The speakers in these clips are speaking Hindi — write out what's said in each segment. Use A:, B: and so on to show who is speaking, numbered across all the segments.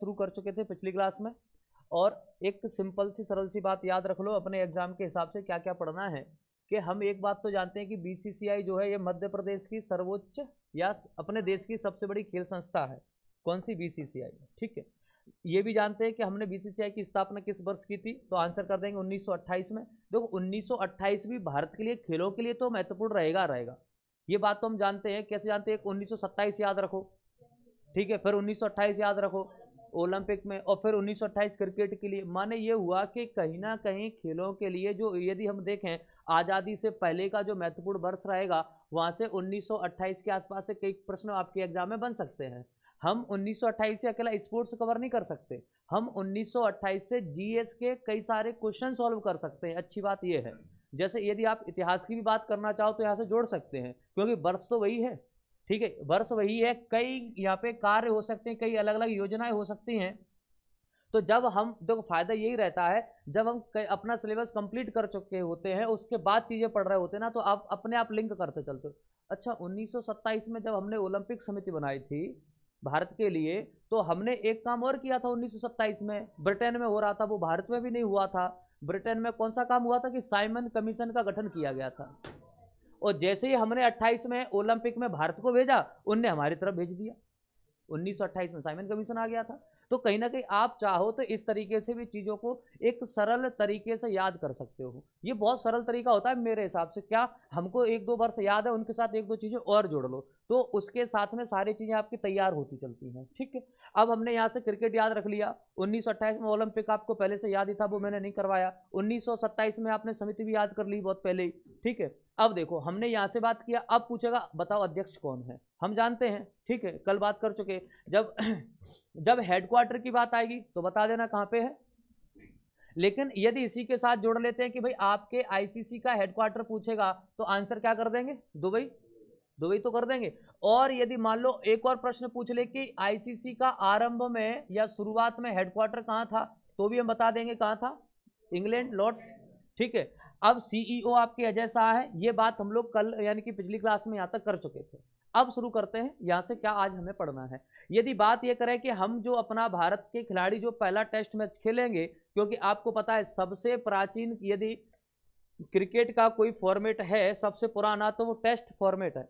A: थ्रू कर चुके थे पिछली क्लास में और एक सिंपल सी सरल सी बात याद रख लो अपने एग्जाम के हिसाब से क्या क्या पढ़ना है कि हम एक बात तो जानते हैं कि बीसीसीआई जो है ये मध्य प्रदेश की सर्वोच्च या अपने देश की सबसे बड़ी खेल संस्था है कौन सी बीसीसीआई ठीक है ये भी जानते हैं कि हमने बीसीसीआई की स्थापना किस वर्ष की थी तो आंसर कर देंगे 1928 में देखो 1928 भी भारत के लिए खेलों के लिए तो महत्वपूर्ण रहेगा रहेगा ये बात तो हम जानते हैं कैसे जानते हैं उन्नीस याद रखो ठीक है फिर 1928 याद रखो ओलंपिक में और फिर उन्नीस क्रिकेट के लिए माने ये हुआ कि कहीं ना कहीं खेलों के लिए जो यदि हम देखें आज़ादी से पहले का जो महत्वपूर्ण वर्ष रहेगा वहाँ से उन्नीस के आसपास से कई प्रश्न आपके एग्जाम में बन सकते हैं हम उन्नीस से अकेला स्पोर्ट्स कवर नहीं कर सकते हम उन्नीस से जीएस के कई सारे क्वेश्चन सॉल्व कर सकते हैं अच्छी बात यह है जैसे यदि आप इतिहास की भी बात करना चाहो तो यहाँ से जोड़ सकते हैं क्योंकि वर्ष तो वही है ठीक है वर्ष वही है कई यहाँ पे कार्य हो सकते हैं कई अलग अलग योजनाएं हो सकती हैं तो जब हम देखो फायदा यही रहता है जब हम अपना सिलेबस कंप्लीट कर चुके होते हैं उसके बाद चीज़ें पढ़ रहे होते हैं ना तो आप अपने आप लिंक करते चलते हो अच्छा उन्नीस में जब हमने ओलंपिक समिति बनाई थी भारत के लिए तो हमने एक काम और किया था उन्नीस में ब्रिटेन में हो रहा था वो भारत में भी नहीं हुआ था ब्रिटेन में कौन सा काम हुआ था कि साइमन कमीशन का गठन किया गया था और जैसे ही हमने 28 में ओलंपिक में भारत को भेजा उनने हमारी तरफ भेज दिया 1928 में साइमन कमीशन आ गया था तो कहीं ना कहीं आप चाहो तो इस तरीके से भी चीज़ों को एक सरल तरीके से याद कर सकते हो ये बहुत सरल तरीका होता है मेरे हिसाब से क्या हमको एक दो बार से याद है उनके साथ एक दो चीज़ें और जोड़ लो तो उसके साथ में सारी चीज़ें आपकी तैयार होती चलती हैं ठीक है अब हमने यहाँ से क्रिकेट याद रख लिया उन्नीस में ओलंपिक आपको पहले से याद ही था वो मैंने नहीं करवाया उन्नीस में आपने समिति भी याद कर ली बहुत पहले ही ठीक है अब देखो हमने यहाँ से बात किया अब पूछेगा बताओ अध्यक्ष कौन है हम जानते हैं ठीक है कल बात कर चुके जब जब हेडक्वार्टर की बात आएगी तो बता देना कहाँ पे है लेकिन यदि इसी के साथ जोड़ लेते हैं कि भाई आपके आईसीसी का हेडक्वार्टर पूछेगा तो आंसर क्या कर देंगे दुबई दो ही तो कर देंगे और यदि मान लो एक और प्रश्न पूछ ले कि आईसीसी का आरंभ में या शुरुआत में हेडक्वार्टर कहाँ था तो भी हम बता देंगे कहाँ था इंग्लैंड लॉर्ड ठीक है अब सीईओ e आपके अजय शाह है ये बात हम लोग कल यानी कि पिछली क्लास में यहाँ तक कर चुके थे अब शुरू करते हैं यहाँ से क्या आज हमें पढ़ना है यदि बात ये करें कि हम जो अपना भारत के खिलाड़ी जो पहला टेस्ट मैच खेलेंगे क्योंकि आपको पता है सबसे प्राचीन यदि क्रिकेट का कोई फॉर्मेट है सबसे पुराना तो वो टेस्ट फॉर्मेट है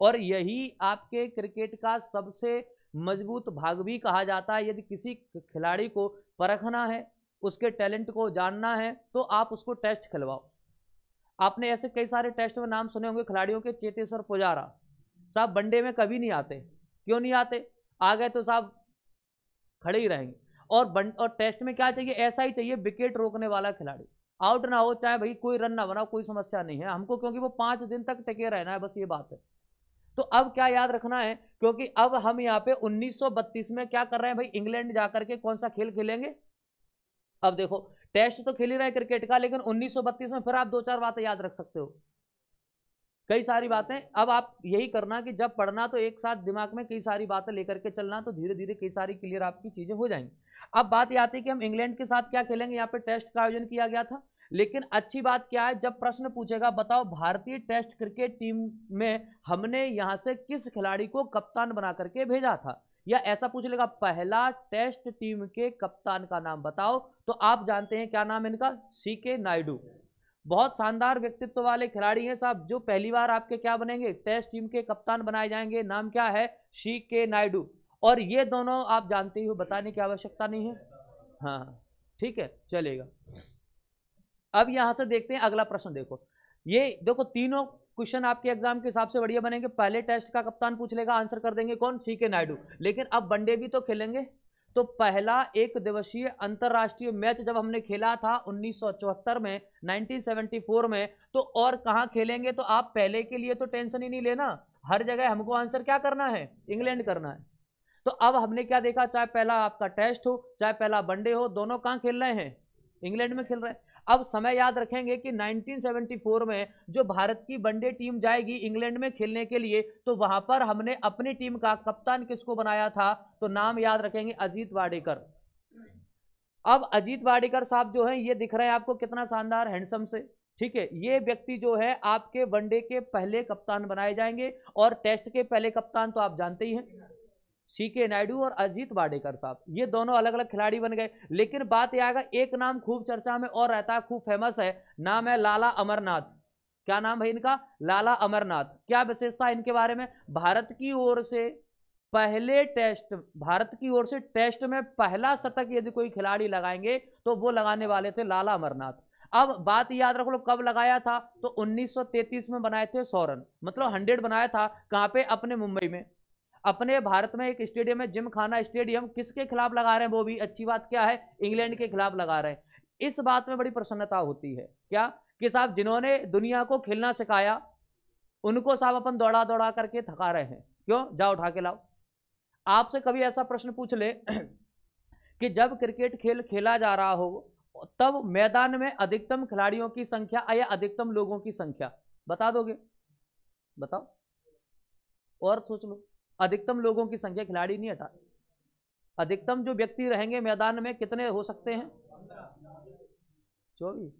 A: और यही आपके क्रिकेट का सबसे मजबूत भाग भी कहा जाता है यदि किसी खिलाड़ी को परखना है उसके टैलेंट को जानना है तो आप उसको टेस्ट खिलवाओ आपने ऐसे कई सारे टेस्ट में नाम सुने होंगे खिलाड़ियों के चेतेश्वर पुजारा साहब वनडे में कभी नहीं आते क्यों नहीं आते आ गए तो साहब खड़े ही रहेंगे और बन, और टेस्ट में क्या चाहिए ऐसा ही चाहिए विकेट रोकने वाला खिलाड़ी आउट ना हो चाहे भाई कोई रन ना बनाओ कोई समस्या नहीं है हमको क्योंकि वो पाँच दिन तक टके रहना है बस ये बात है तो अब क्या याद रखना है क्योंकि अब हम यहाँ पे 1932 में क्या कर रहे हैं भाई इंग्लैंड जाकर के कौन सा खेल खेलेंगे अब देखो टेस्ट तो खेल ही रहे क्रिकेट का लेकिन 1932 में फिर आप दो चार बातें याद रख सकते हो कई सारी बातें अब आप यही करना कि जब पढ़ना तो एक साथ दिमाग में कई सारी बातें लेकर के चलना तो धीरे धीरे कई सारी क्लियर आपकी चीज़ें हो जाएंगी अब बात यह आती है कि हम इंग्लैंड के साथ क्या खेलेंगे यहाँ पे टेस्ट का आयोजन किया गया था लेकिन अच्छी बात क्या है जब प्रश्न पूछेगा बताओ भारतीय टेस्ट क्रिकेट टीम में हमने यहाँ से किस खिलाड़ी को कप्तान बना करके भेजा था या ऐसा पूछ लेगा पहला टेस्ट टीम के कप्तान का नाम बताओ तो आप जानते हैं क्या नाम इनका सी के नायडू बहुत शानदार व्यक्तित्व वाले खिलाड़ी हैं साहब जो पहली बार आपके क्या बनेंगे टेस्ट टीम के कप्तान बनाए जाएंगे नाम क्या है सी के नायडू और ये दोनों आप जानते ही हो बताने की आवश्यकता नहीं है हाँ ठीक है चलेगा अब यहां से देखते हैं अगला प्रश्न देखो ये देखो तीनों क्वेश्चन आपके एग्जाम के हिसाब से बढ़िया बनेंगे पहले टेस्ट का कप्तान पूछ लेगा आंसर कर देंगे कौन सी के नायडू लेकिन अब वनडे भी तो खेलेंगे तो पहला एक दिवसीय अंतर्राष्ट्रीय मैच जब हमने खेला था उन्नीस में 1974 में तो और कहाँ खेलेंगे तो आप पहले के लिए तो टेंशन ही नहीं लेना हर जगह हमको आंसर क्या करना है इंग्लैंड करना है तो अब हमने क्या देखा चाहे पहला आपका टेस्ट हो चाहे पहला वनडे हो दोनों कहाँ खेल रहे हैं इंग्लैंड में खेल रहे हैं अब समय याद रखेंगे कि 1974 में जो भारत की वनडे टीम जाएगी इंग्लैंड में खेलने के लिए तो वहां पर हमने अपनी टीम का कप्तान किसको बनाया था तो नाम याद रखेंगे अजीत वाडेकर अब अजीत वाडेकर साहब जो है ये दिख रहे हैं आपको कितना शानदार हैंडसम से ठीक है ये व्यक्ति जो है आपके वनडे के पहले कप्तान बनाए जाएंगे और टेस्ट के पहले कप्तान तो आप जानते ही हैं सी के नायडू और अजीत वाडेकर साहब ये दोनों अलग अलग खिलाड़ी बन गए लेकिन बात यह आएगा एक नाम खूब चर्चा में और रहता है खूब फेमस है नाम है लाला अमरनाथ क्या नाम है इनका लाला अमरनाथ क्या विशेषता इनके बारे में भारत की ओर से पहले टेस्ट भारत की ओर से टेस्ट में पहला शतक यदि कोई खिलाड़ी लगाएंगे तो वो लगाने वाले थे लाला अमरनाथ अब बात याद रख लो कब लगाया था तो 1933 में बनाए थे सौरन मतलब 100 बनाया था कहाँ पे अपने मुंबई में अपने भारत में एक स्टेडियम है जिम खाना स्टेडियम किसके खिलाफ लगा रहे हैं वो भी अच्छी बात क्या है इंग्लैंड के खिलाफ लगा रहे हैं इस बात में बड़ी प्रसन्नता होती है क्या कि साहब जिन्होंने दुनिया को खेलना सिखाया उनको साहब अपन दौड़ा दौड़ा करके थका रहे हैं क्यों जाओ उठा के लाओ आपसे कभी ऐसा प्रश्न पूछ ले कि जब क्रिकेट खेल खेला जा रहा हो तब मैदान में अधिकतम खिलाड़ियों की संख्या या अधिकतम लोगों की संख्या बता दोगे बताओ और सोच लो अधिकतम लोगों की संख्या खिलाड़ी नहीं हटा अधिकतम जो व्यक्ति रहेंगे मैदान में कितने हो सकते हैं चौबीस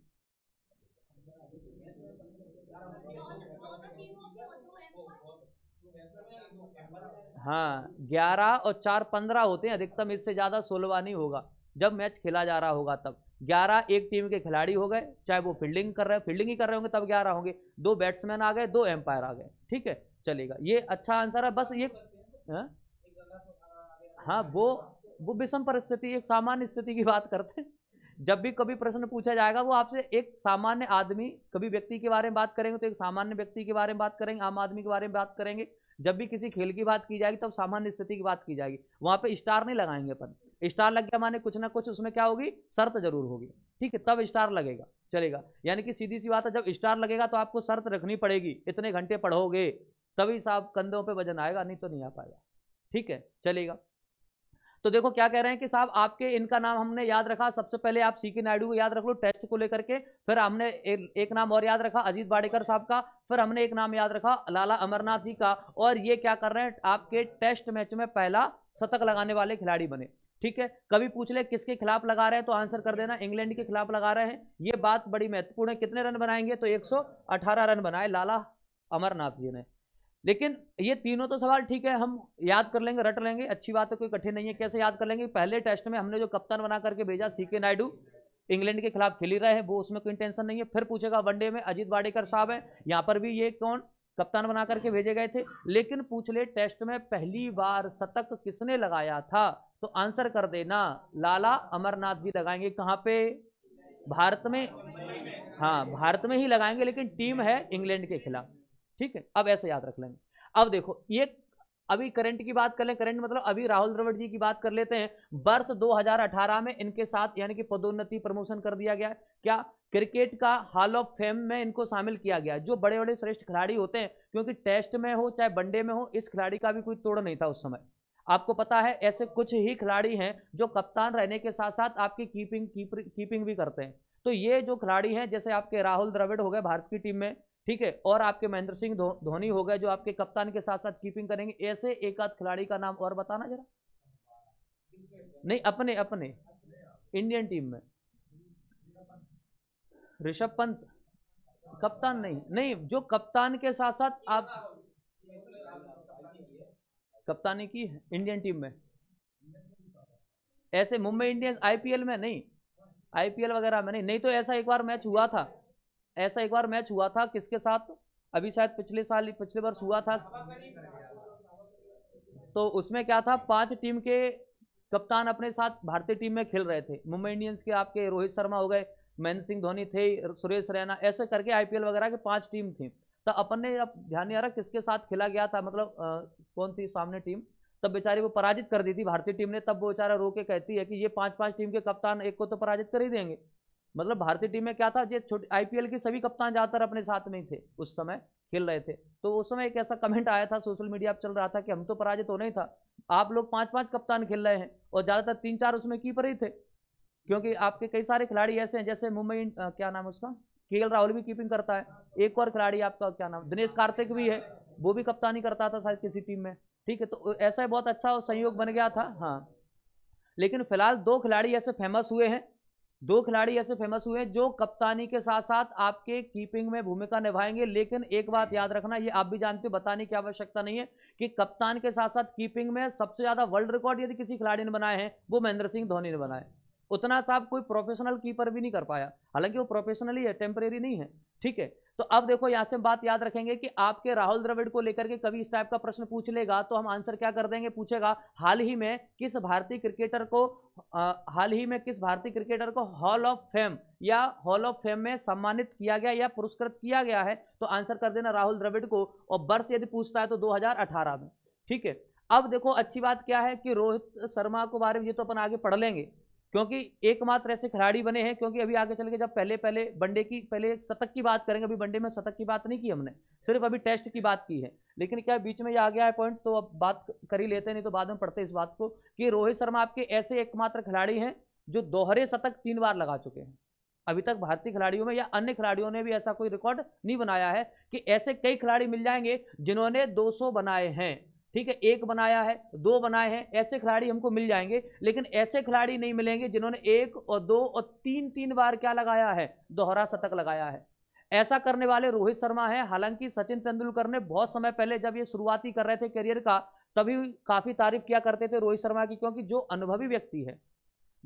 A: हाँ ग्यारह और चार पंद्रह होते हैं अधिकतम इससे ज़्यादा सोलवा नहीं होगा जब मैच खेला जा रहा होगा तब ग्यारह एक टीम के खिलाड़ी हो गए चाहे वो फील्डिंग कर रहे हैं फील्डिंग ही कर रहे होंगे तब ग्यारह होंगे दो बैट्समैन आ गए दो एम्पायर आ गए ठीक है चलेगा ये अच्छा आंसर है बस ये हाँ? हाँ वो वो विषम परिस्थिति एक सामान्य स्थिति की बात करते हैं जब भी कभी प्रश्न पूछा जाएगा वो आपसे एक सामान्य आदमी कभी व्यक्ति के बारे में बात करेंगे तो एक सामान्य व्यक्ति के बारे में बात करेंगे आम आदमी के बारे में बात करेंगे जब भी किसी खेल की बात की जाएगी तब सामान्य स्थिति की बात की जाएगी वहाँ पे स्टार नहीं लगाएंगे अपन स्टार लग गया माने कुछ ना कुछ उसमें क्या होगी शर्त जरूर होगी ठीक है तब स्टार लगेगा चलेगा यानी कि सीधी सी बात है जब स्टार लगेगा तो आपको शर्त रखनी पड़ेगी इतने घंटे पढ़ोगे तभी साहब कंधों पे वजन आएगा नहीं तो नहीं आ पाएगा ठीक है चलेगा तो देखो क्या कह रहे हैं कि साहब आपके इनका नाम हमने याद रखा सबसे पहले आप सी के नायडू को याद रख लो टेस्ट को लेकर के फिर हमने ए, एक नाम और याद रखा अजीत बाड़ेकर साहब का फिर हमने एक नाम याद रखा लाला अमरनाथ जी का और ये क्या कर रहे हैं आपके टेस्ट मैच में पहला शतक लगाने वाले खिलाड़ी बने ठीक है कभी पूछ ले किसके खिलाफ लगा रहे हैं तो आंसर कर देना इंग्लैंड के खिलाफ लगा रहे हैं ये बात बड़ी महत्वपूर्ण है कितने रन बनाएंगे तो 118 रन बनाए लाला अमरनाथ जी ने लेकिन ये तीनों तो सवाल ठीक है हम याद कर लेंगे रट लेंगे अच्छी बात है कोई कठिन नहीं है कैसे याद कर लेंगे पहले टेस्ट में हमने जो कप्तान बना करके भेजा सी के नायडू इंग्लैंड के खिलाफ खेली रहे हैं वो उसमें कोई टेंशन नहीं है फिर पूछेगा वनडे में अजीत वाडेकर साहब है यहाँ पर भी ये कौन कप्तान बना करके भेजे गए थे लेकिन पूछ ले टेस्ट में पहली बार शतक किसने लगाया था तो आंसर कर देना लाला अमरनाथ भी लगाएंगे कहाँ पे भारत में हाँ भारत में ही लगाएंगे लेकिन टीम है इंग्लैंड के खिलाफ ठीक है अब ऐसे याद रख लेंगे अब देखो ये अभी करंट की बात कर लें करंट मतलब अभी राहुल द्रविड़ जी की बात कर लेते हैं वर्ष 2018 में इनके साथ यानी कि पदोन्नति प्रमोशन कर दिया गया क्या क्रिकेट का हॉल ऑफ फेम में इनको शामिल किया गया जो बड़े बड़े श्रेष्ठ खिलाड़ी होते हैं क्योंकि टेस्ट में हो चाहे वनडे में हो इस खिलाड़ी का भी कोई तोड़ नहीं था उस समय आपको पता है ऐसे कुछ ही खिलाड़ी हैं जो कप्तान रहने के साथ साथ आपकी कीपिंग कीपिंग भी करते हैं तो ये जो खिलाड़ी हैं जैसे आपके राहुल द्रविड़ हो गए भारत की टीम में ठीक है और आपके महेंद्र सिंह धोनी हो गए जो आपके कप्तान के साथ साथ कीपिंग करेंगे ऐसे एक आध खिलाड़ी का नाम और बताना जरा नहीं अपने अपने इंडियन टीम में ऋषभ पंत कप्तान नहीं नहीं जो कप्तान के साथ साथ आप कप्तानी की इंडियन टीम में ऐसे मुंबई इंडियंस आईपीएल में नहीं आईपीएल वगैरह में नहीं नहीं तो ऐसा एक बार मैच हुआ था ऐसा एक बार मैच हुआ था किसके साथ अभी शायद पिछले साल पिछले वर्ष हुआ था तो उसमें क्या था पांच टीम के कप्तान अपने साथ भारतीय टीम में खेल रहे थे मुंबई इंडियंस के आपके रोहित शर्मा हो गए महेंद्र सिंह धोनी थे सुरेश रैना ऐसे करके आईपीएल वगैरह के पांच टीम थी तो अपन ने अब ध्यान नहीं आ रहा किसके साथ खेला गया था मतलब आ, कौन थी सामने टीम तब बेचारी वो पराजित कर दी थी भारतीय टीम ने तब वो बेचारा रो के कहती है कि ये पांच पांच टीम के कप्तान एक को तो पराजित कर ही देंगे मतलब भारतीय टीम में क्या था जो छोटे आईपीएल के सभी कप्तान ज़्यादातर अपने साथ में ही थे उस समय खेल रहे थे तो उस समय एक ऐसा कमेंट आया था सोशल मीडिया पर चल रहा था कि हम तो पराजित होना ही था आप लोग पाँच पाँच कप्तान खेल रहे हैं और ज़्यादातर तीन चार उसमें कीपर ही थे क्योंकि आपके कई सारे खिलाड़ी ऐसे हैं जैसे मुंबई क्या नाम उसका के राहुल भी कीपिंग करता है एक और खिलाड़ी आपका क्या नाम दिनेश कार्तिक भी है वो भी कप्तानी करता था शायद किसी टीम में ठीक है तो ऐसा ही बहुत अच्छा संयोग बन गया था हाँ लेकिन फिलहाल दो खिलाड़ी ऐसे फेमस हुए हैं दो खिलाड़ी ऐसे फेमस हुए जो कप्तानी के साथ साथ आपके कीपिंग में भूमिका निभाएंगे लेकिन एक बात याद रखना ये आप भी जानते हो बताने की आवश्यकता नहीं है कि कप्तान के साथ साथ कीपिंग में सबसे ज़्यादा वर्ल्ड रिकॉर्ड यदि किसी खिलाड़ी ने बनाए हैं वो महेंद्र सिंह धोनी ने बनाए उतना साहब कोई प्रोफेशनल कीपर भी नहीं कर पाया हालांकि वो प्रोफेशनली है टेम्परेरी नहीं है ठीक है तो अब देखो यहां से बात याद रखेंगे कि आपके राहुल द्रविड़ को लेकर के कभी इस टाइप का प्रश्न पूछ लेगा तो हम आंसर क्या कर देंगे पूछेगा हाल ही में किस भारतीय क्रिकेटर को आ, हाल ही में किस भारतीय क्रिकेटर को हॉल ऑफ फेम या हॉल ऑफ फेम में सम्मानित किया गया या पुरस्कृत किया गया है तो आंसर कर देना राहुल द्रविड़ को और वर्ष यदि पूछता है तो दो में ठीक है अब देखो अच्छी बात क्या है कि रोहित शर्मा को बारे में ये तो अपन आगे पढ़ लेंगे क्योंकि एकमात्र ऐसे खिलाड़ी बने हैं क्योंकि अभी आगे चल के जब पहले पहले वनडे की पहले शतक की बात करेंगे अभी वनडे में शतक की बात नहीं की हमने सिर्फ अभी टेस्ट की बात की है लेकिन क्या बीच में ये आ गया है पॉइंट तो अब बात कर ही लेते हैं नहीं तो बाद में पढ़ते इस बात को कि रोहित शर्मा आपके ऐसे एकमात्र खिलाड़ी हैं जो दोहरे शतक तीन बार लगा चुके हैं अभी तक भारतीय खिलाड़ियों में या अन्य खिलाड़ियों ने भी ऐसा कोई रिकॉर्ड नहीं बनाया है कि ऐसे कई खिलाड़ी मिल जाएंगे जिन्होंने 200 बनाए हैं ठीक है एक बनाया है दो बनाए हैं ऐसे खिलाड़ी हमको मिल जाएंगे लेकिन ऐसे खिलाड़ी नहीं मिलेंगे जिन्होंने एक और दो और तीन तीन बार क्या लगाया है दोहरा शतक लगाया है ऐसा करने वाले रोहित शर्मा हैं हालांकि सचिन तेंदुलकर ने बहुत समय पहले जब ये शुरुआती कर रहे थे करियर का तभी काफ़ी तारीफ किया करते थे रोहित शर्मा की क्योंकि जो अनुभवी व्यक्ति है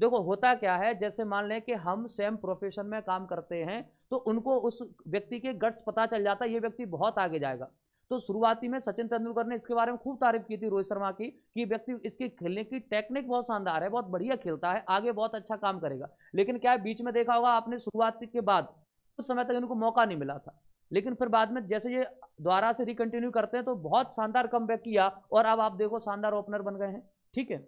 A: देखो होता क्या है जैसे मान लें कि हम सेम प्रोफेशन में काम करते हैं तो उनको उस व्यक्ति के गट्स पता चल जाता है ये व्यक्ति बहुत आगे जाएगा तो शुरुआती में सचिन तेंदुलकर ने इसके बारे में खूब तारीफ की थी रोहित शर्मा की कि व्यक्ति इसके खेलने की टेक्निक बहुत शानदार है बहुत बढ़िया खेलता है आगे बहुत अच्छा काम करेगा लेकिन क्या है बीच में देखा होगा आपने शुरुआत के बाद कुछ समय तक इनको मौका नहीं मिला था लेकिन फिर बाद में जैसे ये द्वारा से रिकंटिन्यू करते हैं तो बहुत शानदार कम किया और अब आप देखो शानदार ओपनर बन गए हैं ठीक है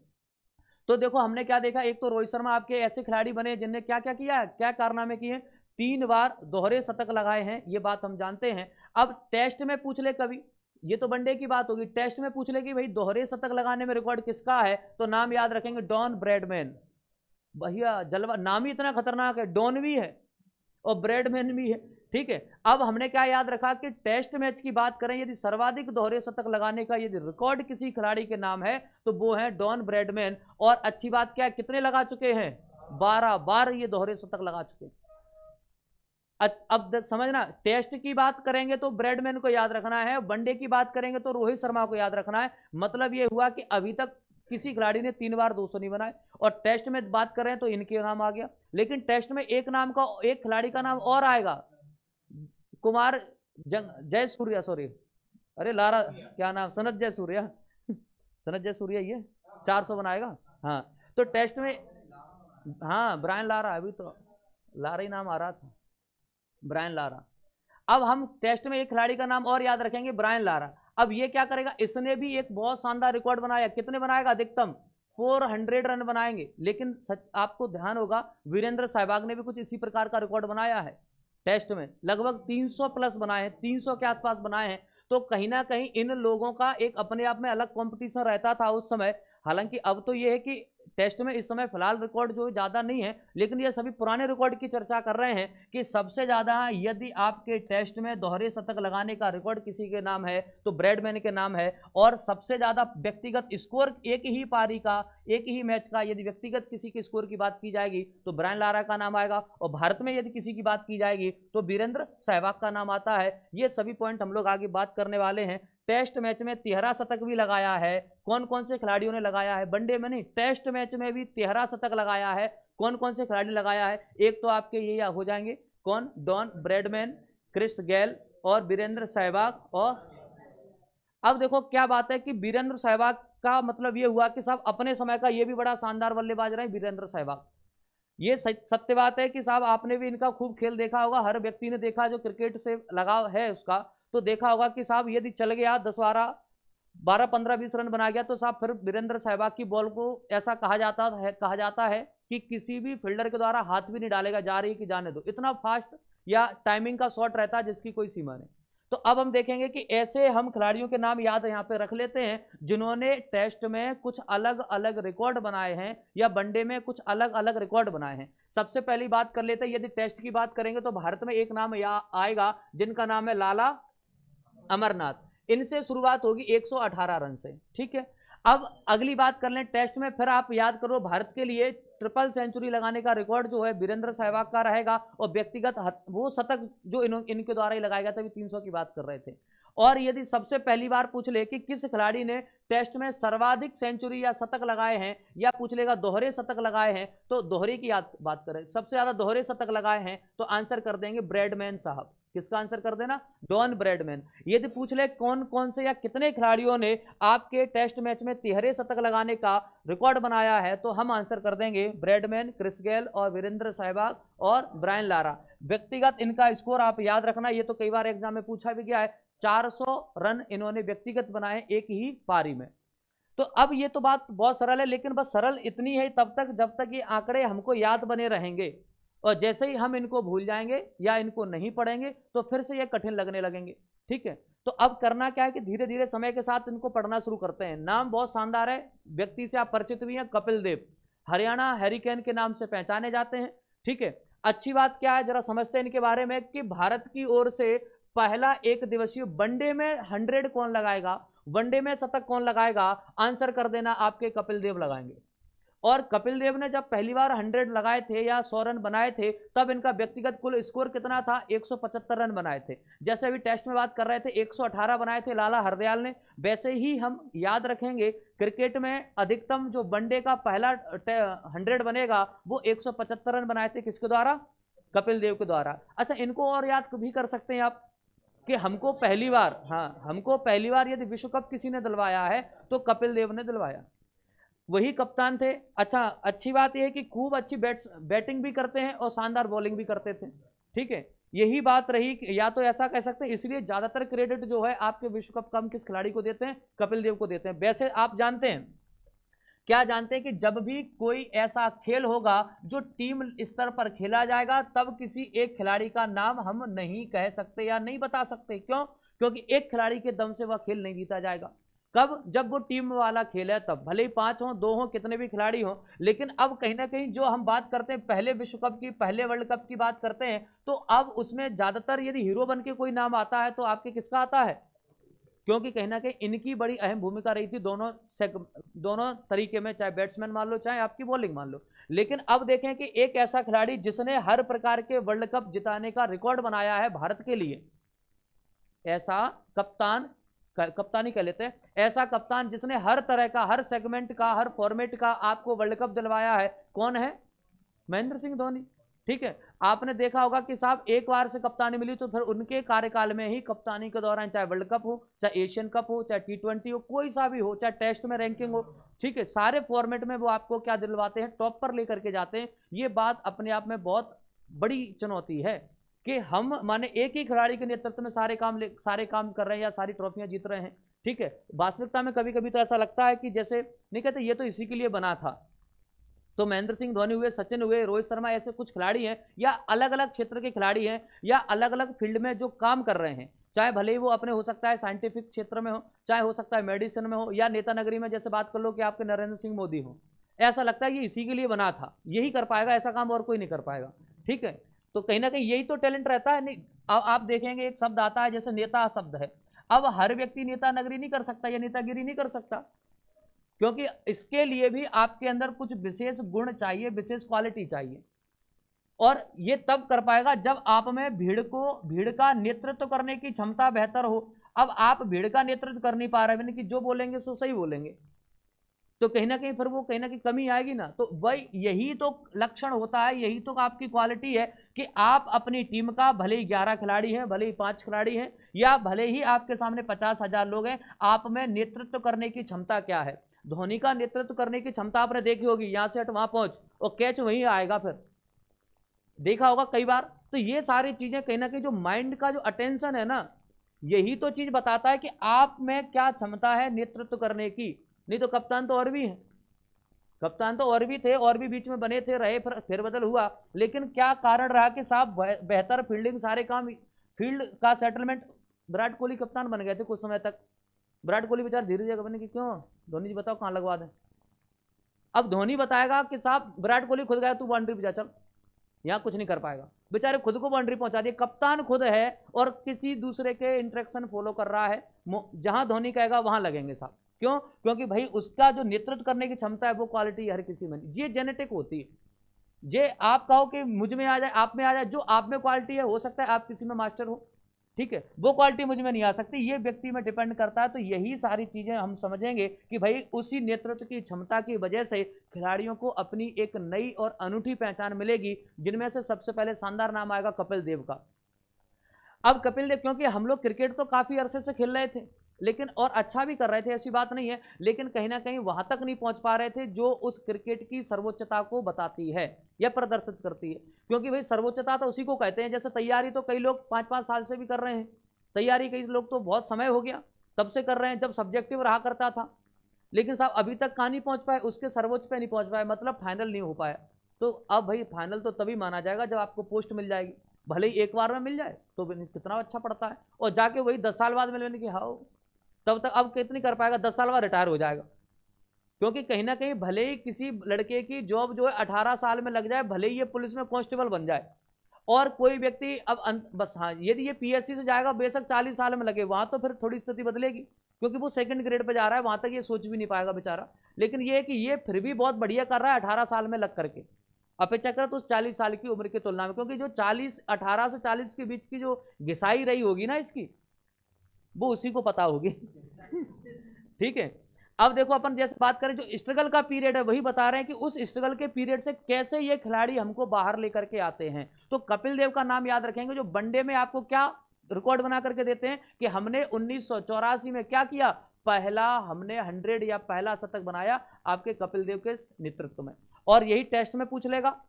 A: तो देखो हमने क्या देखा एक तो रोहित शर्मा आपके ऐसे खिलाड़ी बने जिनने क्या क्या किया क्या कारनामे किए तीन बार दोहरे शतक लगाए हैं ये बात हम जानते हैं अब टेस्ट में पूछ ले कभी ये तो वनडे की बात होगी टेस्ट में पूछ ले कि भाई दोहरे शतक लगाने में रिकॉर्ड किसका है तो नाम याद रखेंगे डॉन ब्रेडमैन भैया जलवा नाम ही इतना खतरनाक है डॉन भी है और ब्रेडमैन भी है ठीक है अब हमने क्या याद रखा कि टेस्ट मैच की बात करें यदि सर्वाधिक दोहरे शतक लगाने का यदि रिकॉर्ड किसी खिलाड़ी के नाम है तो वो है डॉन ब्रेडमैन और अच्छी बात क्या है कितने लगा चुके हैं बारह बारह ये दोहरे शतक लगा चुके हैं अब समझना टेस्ट की बात करेंगे तो ब्रेडमैन को याद रखना है वनडे की बात करेंगे तो रोहित शर्मा को याद रखना है मतलब ये हुआ कि अभी तक किसी खिलाड़ी ने तीन बार 200 नहीं बनाए और टेस्ट में बात करें तो इनके नाम आ गया लेकिन टेस्ट में एक नाम का एक खिलाड़ी का नाम और आएगा कुमार जय सूर्या सॉरी अरे लारा क्या नाम सनत जय सूर्या सनत जय सूर्या ये चार सौ बनाएगा हाँ तो टेस्ट में हाँ ब्रायन लारा अभी तो लारा ही नाम आ रहा था ब्रायन लारा अब हम टेस्ट में एक खिलाड़ी का नाम और याद रखेंगे ब्रायन लारा अब ये क्या करेगा इसने भी एक बहुत शानदार रिकॉर्ड बनाया कितने बनाएगा अधिकतम 400 रन बनाएंगे लेकिन सच, आपको ध्यान होगा वीरेंद्र सहवाग ने भी कुछ इसी प्रकार का रिकॉर्ड बनाया है टेस्ट में लगभग 300 प्लस बनाए हैं 300 के आसपास बनाए हैं तो कहीं ना कहीं इन लोगों का एक अपने आप में अलग कंपटीशन रहता था उस समय हालांकि अब तो ये है कि टेस्ट में इस समय फिलहाल रिकॉर्ड जो ज़्यादा नहीं है लेकिन ये सभी पुराने रिकॉर्ड की चर्चा कर रहे हैं कि सबसे ज़्यादा यदि आपके टेस्ट में दोहरे शतक लगाने का रिकॉर्ड किसी के नाम है तो ब्रेडमैन के नाम है और सबसे ज़्यादा व्यक्तिगत स्कोर एक ही पारी का एक ही मैच का यदि व्यक्तिगत किसी के स्कोर की बात की जाएगी तो ब्रायन लारा का नाम आएगा और भारत में यदि किसी की बात की जाएगी तो वीरेंद्र सहवाग का नाम आता है ये सभी पॉइंट हम लोग आगे बात करने वाले हैं टेस्ट मैच में तिहरा शतक भी लगाया है कौन कौन से खिलाड़ियों ने लगाया है वनडे में नहीं टेस्ट मैच में भी तिहरा शतक लगाया है कौन कौन से खिलाड़ी लगाया है एक तो आपके ये हो जाएंगे कौन डॉन ब्रेडमैन क्रिस गेल और वीरेंद्र सहवाग और अब देखो क्या बात है कि वीरेंद्र सहवाग का मतलब ये हुआ कि साहब अपने समय का ये भी बड़ा शानदार बल्लेबाज रहे वीरेंद्र सहवाग ये सत्य बात है कि साहब आपने भी इनका खूब खेल देखा होगा हर व्यक्ति ने देखा जो क्रिकेट से लगाव है उसका तो देखा होगा कि साहब यदि चल गया दस बारह बारह पंद्रह बीस रन बना गया तो साहब फिर वीरेंद्र सहवाग की बॉल को ऐसा कहा जाता है कहा जाता है कि किसी भी फील्डर के द्वारा हाथ भी नहीं डालेगा जा रही कि जाने दो इतना फास्ट या टाइमिंग का शॉट रहता है जिसकी कोई सीमा नहीं तो अब हम देखेंगे कि ऐसे हम खिलाड़ियों के नाम याद यहाँ पे रख लेते हैं जिन्होंने टेस्ट में कुछ अलग अलग रिकॉर्ड बनाए हैं या वनडे में कुछ अलग अलग रिकॉर्ड बनाए हैं सबसे पहली बात कर लेते हैं यदि टेस्ट की बात करेंगे तो भारत में एक नाम या आएगा जिनका नाम है लाला अमरनाथ इनसे शुरुआत होगी 118 रन से ठीक है अब अगली बात कर लें टेस्ट में फिर आप याद करो भारत के लिए ट्रिपल सेंचुरी लगाने का रिकॉर्ड जो है वीरेंद्र सहवाग का रहेगा और व्यक्तिगत वो शतक जो इन, इनके द्वारा ही लगाया गया था अभी 300 की बात कर रहे थे और यदि सबसे पहली बार पूछ ले कि किस खिलाड़ी ने टेस्ट में सर्वाधिक सेंचुरी या शतक लगाए हैं या पूछ लेगा दोहरे शतक लगाए हैं तो दोहरे की याद बात करें सबसे ज़्यादा दोहरे शतक लगाए हैं तो आंसर कर देंगे ब्रेडमैन साहब किसका आंसर कर देना डॉन ब्रेडमैन यदि पूछ ले कौन कौन से या कितने खिलाड़ियों ने आपके टेस्ट मैच में तिहरे शतक लगाने का रिकॉर्ड बनाया है तो हम आंसर कर देंगे ब्रेडमैन क्रिस गेल और वीरेंद्र सहवाग और ब्रायन लारा व्यक्तिगत इनका स्कोर आप याद रखना ये तो कई बार एग्जाम में पूछा भी गया है 400 रन इन्होंने व्यक्तिगत बनाए एक ही पारी में तो अब ये तो बात बहुत सरल है लेकिन बस सरल इतनी है तब तक जब तक ये आंकड़े हमको याद बने रहेंगे और जैसे ही हम इनको भूल जाएंगे या इनको नहीं पढ़ेंगे तो फिर से ये कठिन लगने लगेंगे ठीक है तो अब करना क्या है कि धीरे धीरे समय के साथ इनको पढ़ना शुरू करते हैं नाम बहुत शानदार है व्यक्ति से आप परिचित भी हैं कपिल देव हरियाणा हैरिकेन के नाम से पहचाने जाते हैं ठीक है अच्छी बात क्या है जरा समझते हैं इनके बारे में कि भारत की ओर से पहला एक दिवसीय वनडे में हंड्रेड कौन लगाएगा वनडे में शतक कौन लगाएगा आंसर कर देना आपके कपिल देव लगाएंगे और कपिल देव ने जब पहली बार 100 लगाए थे या 100 रन बनाए थे तब इनका व्यक्तिगत कुल स्कोर कितना था 175 रन बनाए थे जैसे अभी टेस्ट में बात कर रहे थे 118 बनाए थे लाला हरदयाल ने वैसे ही हम याद रखेंगे क्रिकेट में अधिकतम जो वनडे का पहला हंड्रेड बनेगा वो 175 रन बनाए थे किसके द्वारा कपिल देव के द्वारा अच्छा इनको और याद भी कर सकते हैं आप कि हमको पहली बार हाँ हमको पहली बार यदि विश्व कप किसी ने दिलवाया है तो कपिल देव ने दिलवाया वही कप्तान थे अच्छा अच्छी बात यह है कि खूब अच्छी बैट्स बैटिंग भी करते हैं और शानदार बॉलिंग भी करते थे ठीक है यही बात रही या तो ऐसा कह सकते हैं इसलिए ज़्यादातर क्रेडिट जो है आपके विश्व कप कम किस खिलाड़ी को देते हैं कपिल देव को देते हैं वैसे आप जानते हैं क्या जानते हैं कि जब भी कोई ऐसा खेल होगा जो टीम स्तर पर खेला जाएगा तब किसी एक खिलाड़ी का नाम हम नहीं कह सकते या नहीं बता सकते क्यों क्योंकि एक खिलाड़ी के दम से वह खेल नहीं जीता जाएगा कब जब वो टीम वाला खेल है तब भले ही पांच हों दो हों कितने भी खिलाड़ी हों लेकिन अब कहीं ना कहीं जो हम बात करते हैं पहले विश्व कप की पहले वर्ल्ड कप की बात करते हैं तो अब उसमें ज़्यादातर यदि हीरो बन के कोई नाम आता है तो आपके किसका आता है क्योंकि कहीं ना कहीं इनकी बड़ी अहम भूमिका रही थी दोनों सेक दोनों तरीके में चाहे बैट्समैन मान लो चाहे आपकी बॉलिंग मान लो लेकिन अब देखें कि एक ऐसा खिलाड़ी जिसने हर प्रकार के वर्ल्ड कप जिताने का रिकॉर्ड बनाया है भारत के लिए ऐसा कप्तान कप्तानी कह लेते हैं ऐसा कप्तान जिसने हर तरह का हर सेगमेंट का हर फॉर्मेट का आपको वर्ल्ड कप दिलवाया है कौन है महेंद्र सिंह धोनी ठीक है आपने देखा होगा कि साहब एक बार से कप्तानी मिली तो फिर उनके कार्यकाल में ही कप्तानी के दौरान चाहे वर्ल्ड कप हो चाहे एशियन कप हो चाहे टी ट्वेंटी हो कोई सा भी हो चाहे टेस्ट में रैंकिंग हो ठीक है सारे फॉर्मेट में वो आपको क्या दिलवाते हैं टॉप पर लेकर के जाते हैं ये बात अपने आप में बहुत बड़ी चुनौती है कि हम माने एक ही खिलाड़ी के नेतृत्व में सारे काम सारे काम कर रहे हैं या सारी ट्रॉफियां जीत रहे हैं ठीक है वास्तविकता में कभी कभी तो ऐसा लगता है कि जैसे नहीं कहते ये तो इसी के लिए बना था तो महेंद्र सिंह धोनी हुए सचिन हुए रोहित शर्मा ऐसे कुछ खिलाड़ी हैं या अलग अलग क्षेत्र के खिलाड़ी हैं या अलग अलग फील्ड में जो काम कर रहे हैं चाहे भले ही वो अपने हो सकता है साइंटिफिक क्षेत्र में हो चाहे हो सकता है मेडिसिन में हो या नेता नगरी में जैसे बात कर लो कि आपके नरेंद्र सिंह मोदी हो ऐसा लगता है ये इसी के लिए बना था यही कर पाएगा ऐसा काम और कोई नहीं कर पाएगा ठीक है तो कहीं ना कहीं यही तो टैलेंट रहता है नहीं अब आप देखेंगे एक शब्द आता है जैसे नेता शब्द है अब हर व्यक्ति नेता नगरी नहीं कर सकता या नेतागिरी नहीं कर सकता क्योंकि इसके लिए भी आपके अंदर कुछ विशेष गुण चाहिए विशेष क्वालिटी चाहिए और ये तब कर पाएगा जब आप में भीड़ को भीड़ का नेतृत्व करने की क्षमता बेहतर हो अब आप भीड़ का नेतृत्व कर नहीं पा रहे यानी कि जो बोलेंगे सो सही बोलेंगे तो कहीं ना कहीं फिर वो कहीं ना कहीं कमी आएगी ना तो वही यही तो लक्षण होता है यही तो आपकी क्वालिटी है कि आप अपनी टीम का भले ही ग्यारह खिलाड़ी हैं भले ही पाँच खिलाड़ी हैं या भले ही आपके सामने पचास हज़ार लोग हैं आप में नेतृत्व करने की क्षमता क्या है धोनी का नेतृत्व करने की क्षमता आपने देखी होगी यहाँ से हट वहां पहुंच और कैच वहीं आएगा फिर देखा होगा कई बार तो ये सारी चीज़ें कहीं ना कहीं जो माइंड का जो अटेंशन है ना यही तो चीज़ बताता है कि आप में क्या क्षमता है नेतृत्व करने की नहीं तो कप्तान तो और भी है कप्तान तो और भी थे और भी बीच में बने थे रहे फिर फेरबदल हुआ लेकिन क्या कारण रहा कि साहब बेहतर फील्डिंग सारे काम फील्ड का सेटलमेंट विराट कोहली कप्तान बन गए थे कुछ समय तक विराट कोहली बेचारा धीरे धीरे कहने की क्यों धोनी जी बताओ कहाँ लगवा दें अब धोनी बताएगा कि साहब विराट कोहली खुद गया तू बाउंड्री पर चल यहाँ कुछ नहीं कर पाएगा बेचारे खुद को बाउंड्री पहुंचा दिए कप्तान खुद है और किसी दूसरे के इंट्रेक्शन फॉलो कर रहा है जहाँ धोनी कहेगा वहाँ लगेंगे साहब क्यों क्योंकि भाई उसका जो नेतृत्व करने की क्षमता है वो क्वालिटी हर किसी में ये जेनेटिक होती है ये आप कहो कि मुझ में आ जाए आप में आ जाए जो आप में क्वालिटी है हो सकता है आप किसी में मास्टर हो ठीक है वो क्वालिटी मुझ में नहीं आ सकती ये व्यक्ति में डिपेंड करता है तो यही सारी चीज़ें हम समझेंगे कि भाई उसी नेतृत्व की क्षमता की वजह से खिलाड़ियों को अपनी एक नई और अनूठी पहचान मिलेगी जिनमें से सबसे पहले शानदार नाम आएगा कपिल देव का अब कपिल देव क्योंकि हम लोग क्रिकेट तो काफ़ी अरसे से खेल रहे थे लेकिन और अच्छा भी कर रहे थे ऐसी बात नहीं है लेकिन कहीं ना कहीं वहां तक नहीं पहुँच पा रहे थे जो उस क्रिकेट की सर्वोच्चता को बताती है या प्रदर्शित करती है क्योंकि भाई सर्वोच्चता तो उसी को कहते हैं जैसे तैयारी तो कई लोग पाँच पाँच साल से भी कर रहे हैं तैयारी कई लोग तो बहुत समय हो गया तब से कर रहे हैं जब सब्जेक्टिव रहा करता था लेकिन साहब अभी तक कहाँ नहीं पहुँच पाए उसके सर्वोच्च पर नहीं पहुँच पाए मतलब फाइनल नहीं हो पाया तो अब भाई फाइनल तो तभी माना जाएगा जब आपको पोस्ट मिल जाएगी भले ही एक बार में मिल जाए तो कितना अच्छा पड़ता है और जाके वही दस साल बाद मिलने की हाओ तब तक अब कितनी कर पाएगा दस साल बाद रिटायर हो जाएगा क्योंकि कहीं ना कहीं भले ही किसी लड़के की जॉब जो है अठारह साल में लग जाए भले ही ये पुलिस में कॉन्स्टेबल बन जाए और कोई व्यक्ति अब बस हाँ यदि ये पीएससी से जाएगा बेशक चालीस साल में लगे वहाँ तो फिर थोड़ी स्थिति बदलेगी क्योंकि वो सेकंड ग्रेड पे जा रहा है वहाँ तक ये सोच भी नहीं पाएगा बेचारा लेकिन ये है कि ये फिर भी बहुत बढ़िया कर रहा है अठारह साल में लग करके अपेक्षाकृत उस चालीस साल की उम्र की तुलना में क्योंकि जो चालीस अठारह से चालीस के बीच की जो घिसाई रही होगी ना इसकी वो उसी को पता होगी ठीक है अब देखो अपन जैसे बात करें जो स्ट्रगल का पीरियड है वही बता रहे हैं कि उस स्ट्रगल के पीरियड से कैसे ये खिलाड़ी हमको बाहर लेकर के आते हैं तो कपिल देव का नाम याद रखेंगे जो वनडे में आपको क्या रिकॉर्ड बना करके देते हैं कि हमने उन्नीस में क्या किया पहला हमने हंड्रेड या पहला शतक बनाया आपके कपिल देव के नेतृत्व में और यही टेस्ट में पूछ लेगा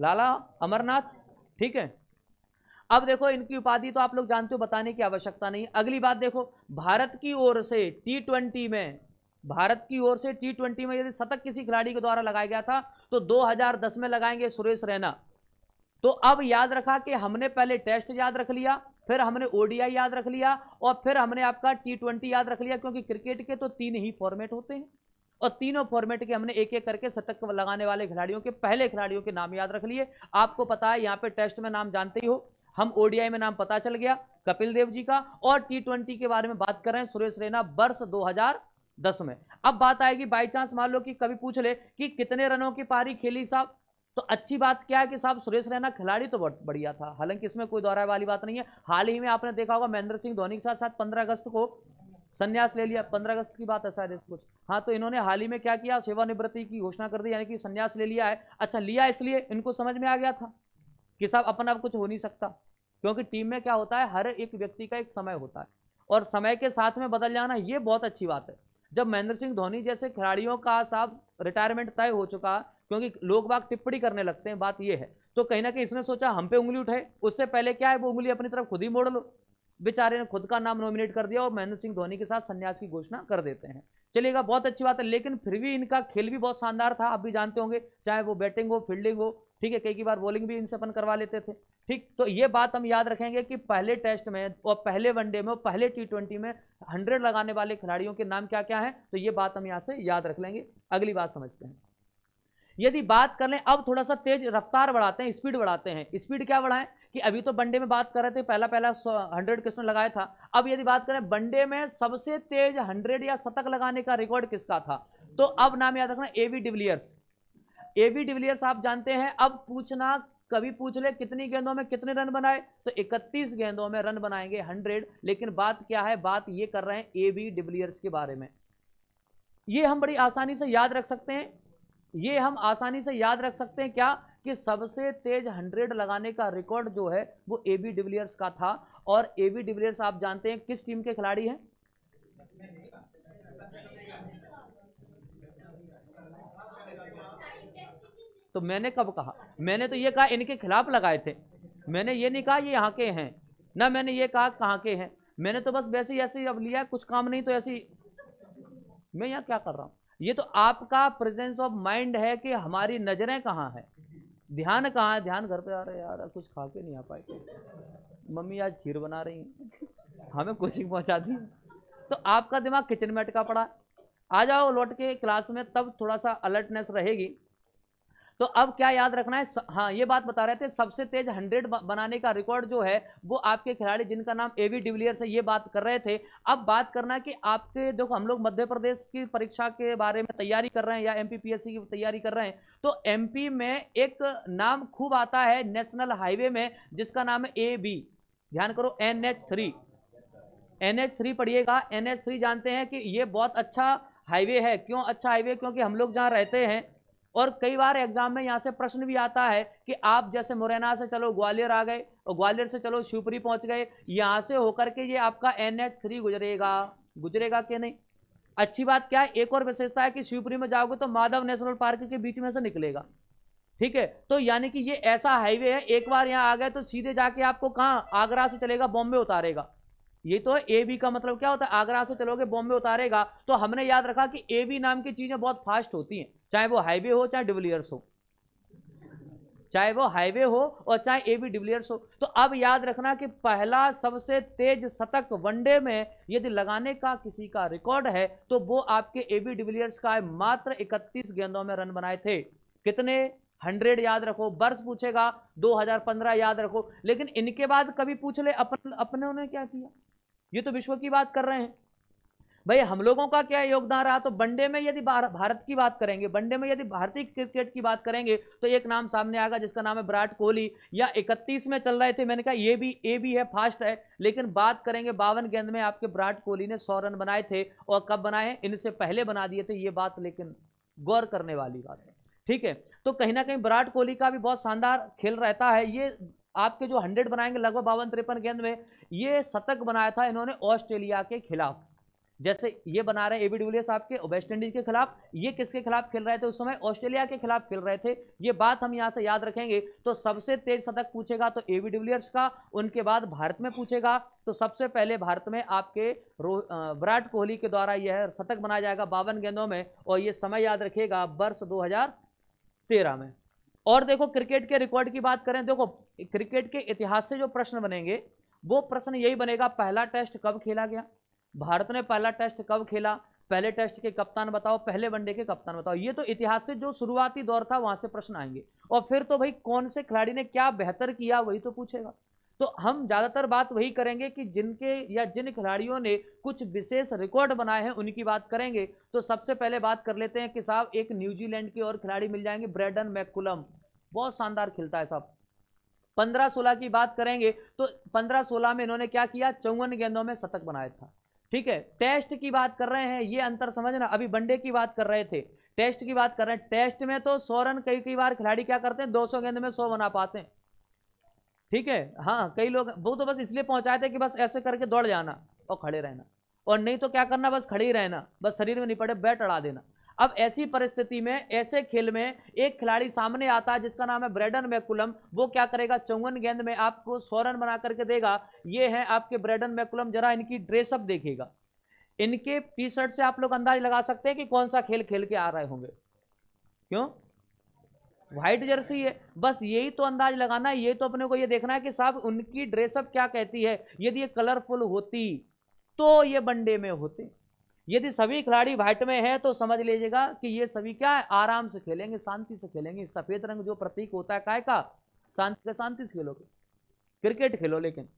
A: लाला अमरनाथ ठीक है अब देखो इनकी उपाधि तो आप लोग जानते हो बताने की आवश्यकता नहीं अगली बात देखो भारत की ओर से टी ट्वेंटी में भारत की ओर से टी ट्वेंटी में यदि शतक किसी खिलाड़ी के द्वारा लगाया गया था तो 2010 में लगाएंगे सुरेश रैना तो अब याद रखा कि हमने पहले टेस्ट याद रख लिया फिर हमने ओडीआई याद रख लिया और फिर हमने आपका टी ट्वेंटी याद रख लिया क्योंकि क्रिकेट के तो तीन ही फॉर्मेट होते हैं और तीनों फॉर्मेट के हमने एक एक करके शतक लगाने वाले खिलाड़ियों के पहले खिलाड़ियों के नाम याद रख लिए आपको पता है यहाँ पे टेस्ट में नाम जानते ही हो हम ओडीआई में नाम पता चल गया कपिल देव जी का और टी ट्वेंटी के बारे में बात कर रहे हैं सुरेश रैना वर्ष दो दस में अब बात आएगी बाई चांस मान लो कि कभी पूछ ले कि कितने रनों की पारी खेली साहब तो अच्छी बात क्या है कि साहब सुरेश रैना खिलाड़ी तो बढ़िया था हालांकि इसमें कोई दोहराए वाली बात नहीं है हाल ही में आपने देखा होगा महेंद्र सिंह धोनी के साथ साथ पंद्रह अगस्त को संन्यास ले लिया पंद्रह अगस्त की बात है शायद कुछ हाँ तो इन्होंने हाल ही में क्या किया सेवानिवृत्ति की घोषणा कर दी यानी कि संन्यास ले लिया है अच्छा लिया इसलिए इनको समझ में आ गया था कि साहब अपना आप कुछ हो नहीं सकता क्योंकि टीम में क्या होता है हर एक व्यक्ति का एक समय होता है और समय के साथ में बदल जाना ये बहुत अच्छी बात है जब महेंद्र सिंह धोनी जैसे खिलाड़ियों का साहब रिटायरमेंट तय हो चुका क्योंकि लोग बाग टिप्पणी करने लगते हैं बात ये है तो कहीं ना कहीं इसने सोचा हम पे उंगली उठाए उससे पहले क्या है वो उंगली अपनी तरफ खुद ही मोड़ लो बेचारे ने खुद का नाम नॉमिनेट कर दिया और महेंद्र सिंह धोनी के साथ संन्यास की घोषणा कर देते हैं चलिएगा बहुत अच्छी बात है लेकिन फिर भी इनका खेल भी बहुत शानदार था आप भी जानते होंगे चाहे वो बैटिंग हो फील्डिंग हो ठीक है कई की बार बॉलिंग भी इनसे अपन करवा लेते थे ठीक तो ये बात हम याद रखेंगे कि पहले टेस्ट में और पहले वनडे में और पहले टी ट्वेंटी में हंड्रेड लगाने वाले खिलाड़ियों के नाम क्या क्या हैं तो ये बात हम यहाँ से याद रख लेंगे अगली बात समझते हैं यदि बात कर लें अब थोड़ा सा तेज रफ्तार बढ़ाते हैं स्पीड बढ़ाते हैं स्पीड क्या बढ़ाएं कि अभी तो वनडे में बात कर रहे थे पहला पहला हंड्रेड किसने लगाया था अब यदि बात करें वनडे में सबसे तेज हंड्रेड या शतक लगाने का रिकॉर्ड किसका था तो अब नाम याद रखना AB de Villiers A B de Villiers आप जानते हैं अब पूछना कभी पूछ ले कितनी गेंदों में कितने रन बनाए तो 31 गेंदों में रन बनाएंगे 100 लेकिन बात क्या है बात ये कर रहे हैं ए बी डिविलियर्स के बारे में ये हम बड़ी आसानी से याद रख सकते हैं ये हम आसानी से याद रख सकते हैं क्या कि सबसे तेज 100 लगाने का रिकॉर्ड जो है वो ए बी डिविलियर्स का था और ए बी डिविलियर्स आप जानते हैं किस टीम के खिलाड़ी हैं तो मैंने कब कहा मैंने तो ये कहा इनके खिलाफ लगाए थे मैंने ये नहीं कहा ये यहाँ के हैं ना मैंने ये कहा कहाँ के हैं मैंने तो बस वैसे ही ऐसे ही अब लिया कुछ काम नहीं तो ऐसे ही मैं यहाँ क्या कर रहा हूँ ये तो आपका प्रेजेंस ऑफ माइंड है कि हमारी नज़रें कहाँ हैं ध्यान कहाँ है ध्यान घर पे आ रहे यार कुछ खा के नहीं आ पाए मम्मी आज खीर बना रही हैं हमें कोचिंग पहुँचा दी तो आपका दिमाग किचन में अटका पड़ा आ जाओ लौट के क्लास में तब थोड़ा सा अलर्टनेस रहेगी तो अब क्या याद रखना है हाँ ये बात बता रहे थे सबसे तेज हंड्रेड बनाने का रिकॉर्ड जो है वो आपके खिलाड़ी जिनका नाम ए वी डिविलियर्स है ये बात कर रहे थे अब बात करना कि आपके देखो हम लोग मध्य प्रदेश की परीक्षा के बारे में तैयारी कर रहे हैं या एम की तैयारी कर रहे हैं तो एम में एक नाम खूब आता है नेशनल हाईवे में जिसका नाम है ए बी ध्यान करो N H three N H three पढ़िएगा एन एच थ्री जानते हैं कि ये बहुत अच्छा हाईवे है क्यों अच्छा हाईवे क्योंकि हम लोग जहाँ रहते हैं और कई बार एग्जाम में यहाँ से प्रश्न भी आता है कि आप जैसे मुरैना से चलो ग्वालियर आ गए और ग्वालियर से चलो शिवपुरी पहुँच गए यहाँ से होकर के ये आपका एन एच थ्री गुजरेगा गुजरेगा कि नहीं अच्छी बात क्या है एक और विशेषता है कि शिवपुरी में जाओगे तो माधव नेशनल पार्क के बीच में से निकलेगा ठीक है तो यानी कि ये ऐसा हाईवे है एक बार यहाँ आ गए तो सीधे जाके आपको कहाँ आगरा से चलेगा बॉम्बे उतारेगा ये तो है ए बी का मतलब क्या होता है आगरा से चलोगे बॉम्बे उतारेगा तो हमने याद रखा कि ए बी नाम की चीज़ें बहुत फास्ट होती हैं चाहे वो हाईवे हो चाहे डिविलियर्स हो चाहे वो हाईवे हो और चाहे ए बी डिविलियर्स हो तो अब याद रखना कि पहला सबसे तेज शतक वनडे में यदि लगाने का किसी का रिकॉर्ड है तो वो आपके ए बी डिविलियर्स का है मात्र इकतीस गेंदों में रन बनाए थे कितने हंड्रेड याद रखो वर्ष पूछेगा 2015 याद रखो लेकिन इनके बाद कभी पूछ ले अपन अपने उन्होंने क्या किया ये तो विश्व की बात कर रहे हैं भाई हम लोगों का क्या योगदान रहा तो वनडे में यदि भारत की बात करेंगे वनडे में यदि भारतीय क्रिकेट की बात करेंगे तो एक नाम सामने आएगा जिसका नाम है विराट कोहली या 31 में चल रहे थे मैंने कहा ये भी ए भी है फास्ट है लेकिन बात करेंगे बावन गेंद में आपके विराट कोहली ने सौ रन बनाए थे और कब बनाए इनसे पहले बना दिए थे ये बात लेकिन गौर करने वाली बात है ठीक है तो कहीं ना कहीं विराट कोहली का भी बहुत शानदार खेल रहता है ये आपके जो हंड्रेड बनाएंगे लगभग बावन तिरपन गेंद में ये शतक बनाया था इन्होंने ऑस्ट्रेलिया के खिलाफ जैसे ये बना रहे ए बी डिविलियर्स आपके वेस्ट इंडीज के खिलाफ ये किसके खिलाफ खेल रहे थे उस समय ऑस्ट्रेलिया के खिलाफ खेल रहे थे ये बात हम यहाँ से याद रखेंगे तो सबसे तेज शतक पूछेगा तो ए बी डिविलियर्स का उनके बाद भारत में पूछेगा तो सबसे पहले भारत में आपके विराट कोहली के द्वारा यह शतक बनाया जाएगा बावन गेंदों में और ये समय याद रखेगा वर्ष दो में और देखो क्रिकेट के रिकॉर्ड की बात करें देखो क्रिकेट के इतिहास से जो प्रश्न बनेंगे वो प्रश्न यही बनेगा पहला टेस्ट कब खेला गया भारत ने पहला टेस्ट कब खेला पहले टेस्ट के कप्तान बताओ पहले वनडे के कप्तान बताओ ये तो इतिहास से जो शुरुआती दौर था वहां से प्रश्न आएंगे और फिर तो भाई कौन से खिलाड़ी ने क्या बेहतर किया वही तो पूछेगा तो हम ज़्यादातर बात वही करेंगे कि जिनके या जिन खिलाड़ियों ने कुछ विशेष रिकॉर्ड बनाए हैं उनकी बात करेंगे तो सबसे पहले बात कर लेते हैं कि साहब एक न्यूजीलैंड के और खिलाड़ी मिल जाएंगे ब्रेडन मैकुलम बहुत शानदार खेलता है साहब पंद्रह सोलह की बात करेंगे तो पंद्रह सोलह में इन्होंने क्या किया चौवन गेंदों में शतक बनाया था ठीक है टेस्ट की बात कर रहे हैं ये अंतर समझना अभी वनडे की बात कर रहे थे टेस्ट की बात कर रहे हैं टेस्ट में तो सौ रन कई कई बार खिलाड़ी क्या करते हैं 200 गेंद में 100 बना पाते हैं ठीक है हाँ कई लोग वो तो बस इसलिए पहुंचाए थे कि बस ऐसे करके दौड़ जाना और खड़े रहना और नहीं तो क्या करना बस खड़े ही रहना बस शरीर में नहीं पड़े बैट अड़ा देना अब ऐसी परिस्थिति में ऐसे खेल में एक खिलाड़ी सामने आता है जिसका नाम है ब्रेडन मैकुलम वो क्या करेगा चौवन गेंद में आपको सौ रन बना करके देगा ये है आपके ब्रेडन मैकुलम जरा इनकी ड्रेसअप देखेगा इनके टी शर्ट से आप लोग अंदाज लगा सकते हैं कि कौन सा खेल खेल के आ रहे होंगे क्यों वाइट जर्सी है बस यही तो अंदाज लगाना है ये तो अपने को ये देखना है कि साहब उनकी ड्रेसअप क्या कहती है यदि ये कलरफुल होती तो ये वनडे में होते यदि सभी खिलाड़ी व्हाइट में है तो समझ लीजिएगा कि ये सभी क्या है आराम से खेलेंगे शांति से खेलेंगे सफ़ेद रंग जो प्रतीक होता है काय का शांति का शांति से खेलोगे क्रिकेट खेलो लेकिन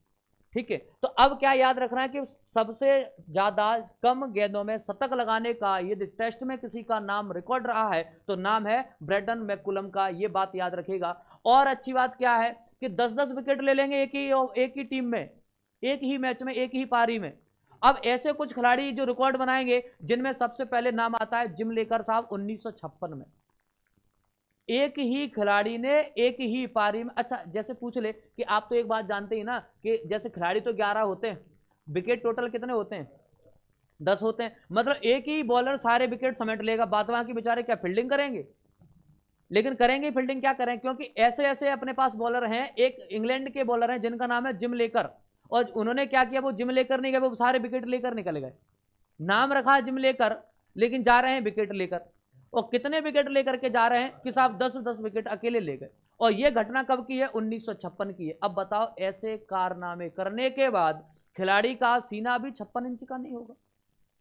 A: ठीक है तो अब क्या याद रखना है कि सबसे ज़्यादा कम गेंदों में शतक लगाने का यदि टेस्ट में किसी का नाम रिकॉर्ड रहा है तो नाम है ब्रेडन मैकुलम का ये बात याद रखेगा और अच्छी बात क्या है कि दस दस विकेट ले लेंगे एक ही एक ही टीम में एक ही मैच में एक ही पारी में अब ऐसे कुछ खिलाड़ी जो रिकॉर्ड बनाएंगे जिनमें सबसे पहले नाम आता है जिम लेकर साहब उन्नीस में एक ही खिलाड़ी ने एक ही पारी में अच्छा जैसे पूछ ले कि आप तो एक बात जानते ही ना कि जैसे खिलाड़ी तो ग्यारह होते हैं विकेट टोटल कितने होते हैं दस होते हैं मतलब एक ही बॉलर सारे विकेट समेट लेगा बात वहां की बेचारे क्या फील्डिंग करेंगे लेकिन करेंगे फील्डिंग क्या करें क्योंकि ऐसे ऐसे अपने पास बॉलर हैं एक इंग्लैंड के बॉलर हैं जिनका नाम है जिम लेकर और उन्होंने क्या किया वो जिम लेकर नहीं गए वो सारे विकेट लेकर निकल गए नाम रखा जिम लेकर लेकिन जा रहे हैं विकेट लेकर और कितने विकेट लेकर के जा रहे हैं कि साहब दस दस विकेट अकेले ले गए और ये घटना कब की है उन्नीस की है अब बताओ ऐसे कारनामे करने के बाद खिलाड़ी का सीना भी छप्पन इंच का नहीं होगा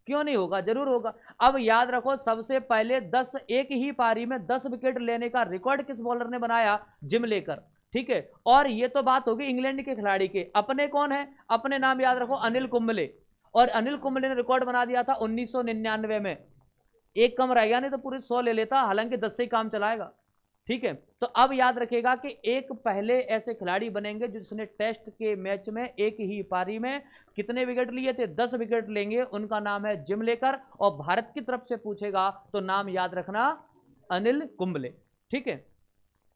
A: क्यों नहीं होगा जरूर होगा अब याद रखो सबसे पहले दस एक ही पारी में दस विकेट लेने का रिकॉर्ड किस बॉलर ने बनाया जिम लेकर ठीक है और ये तो बात होगी इंग्लैंड के खिलाड़ी के अपने कौन है अपने नाम याद रखो अनिल कुंबले और अनिल कुंबले ने रिकॉर्ड बना दिया था 1999 में एक कम रहेगा नहीं तो पूरे सौ ले लेता हालांकि दस से ही काम चलाएगा ठीक है तो अब याद रखेगा कि एक पहले ऐसे खिलाड़ी बनेंगे जिसने टेस्ट के मैच में एक ही पारी में कितने विकेट लिए थे दस विकेट लेंगे उनका नाम है जिम लेकर और भारत की तरफ से पूछेगा तो नाम याद रखना अनिल कुंबले ठीक है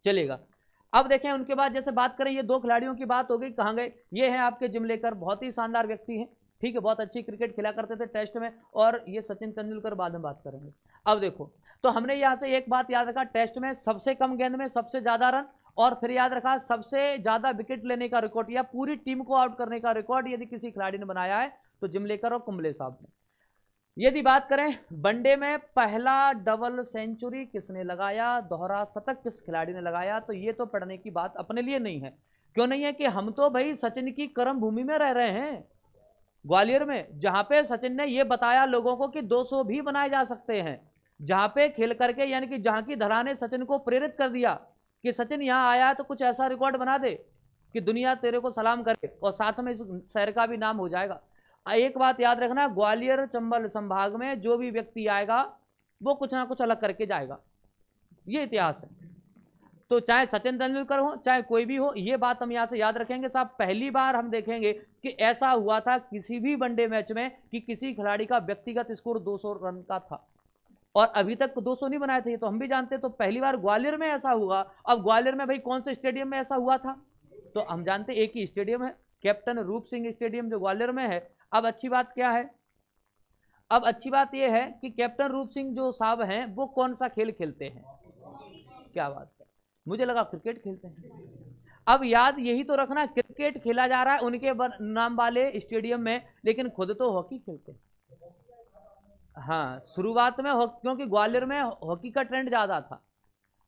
A: चलेगा अब देखें उनके बाद जैसे बात करें ये दो खिलाड़ियों की बात हो गई कहाँ गए ये हैं आपके जिम लेकर बहुत ही शानदार व्यक्ति हैं ठीक है बहुत अच्छी क्रिकेट खेला करते थे टेस्ट में और ये सचिन तेंदुलकर बाद में बात करेंगे अब देखो तो हमने यहाँ से एक बात याद रखा टेस्ट में सबसे कम गेंद में सबसे ज़्यादा रन और फिर याद रखा सबसे ज़्यादा विकेट लेने का रिकॉर्ड या पूरी टीम को आउट करने का रिकॉर्ड यदि किसी खिलाड़ी ने बनाया है तो जिमलेकर और कुंबले साहब ने यदि बात करें वनडे में पहला डबल सेंचुरी किसने लगाया दोहरा शतक किस खिलाड़ी ने लगाया तो ये तो पढ़ने की बात अपने लिए नहीं है क्यों नहीं है कि हम तो भाई सचिन की कर्म भूमि में रह रहे हैं ग्वालियर में जहाँ पे सचिन ने ये बताया लोगों को कि 200 भी बनाए जा सकते हैं जहाँ पे खेल करके यानी कि जहाँ की धरा ने सचिन को प्रेरित कर दिया कि सचिन यहाँ आया तो कुछ ऐसा रिकॉर्ड बना दे कि दुनिया तेरे को सलाम करे और साथ में इस शहर का भी नाम हो जाएगा एक बात याद रखना ग्वालियर चंबल संभाग में जो भी व्यक्ति आएगा वो कुछ ना कुछ अलग करके जाएगा ये इतिहास है तो चाहे सचिन तेंदुलकर हो चाहे कोई भी हो ये बात हम यहाँ से याद रखेंगे साहब पहली बार हम देखेंगे कि ऐसा हुआ था किसी भी वनडे मैच में कि किसी खिलाड़ी का व्यक्तिगत स्कोर 200 रन का था और अभी तक 200 तो नहीं बनाए थे तो हम भी जानते तो पहली बार ग्वालियर में ऐसा हुआ अब ग्वालियर में भाई कौन से स्टेडियम में ऐसा हुआ था तो हम जानते एक ही स्टेडियम है कैप्टन रूप सिंह स्टेडियम जो ग्वालियर में है अब अच्छी बात क्या है अब अच्छी बात यह है कि कैप्टन रूप सिंह जो साहब हैं वो कौन सा खेल खेलते हैं क्या बात मुझे लगा क्रिकेट खेलते हैं अब याद यही तो रखना क्रिकेट खेला जा रहा है उनके नाम वाले स्टेडियम में लेकिन खुद तो हॉकी खेलते हैं हाँ शुरुआत में क्योंकि ग्वालियर में हॉकी का ट्रेंड ज़्यादा था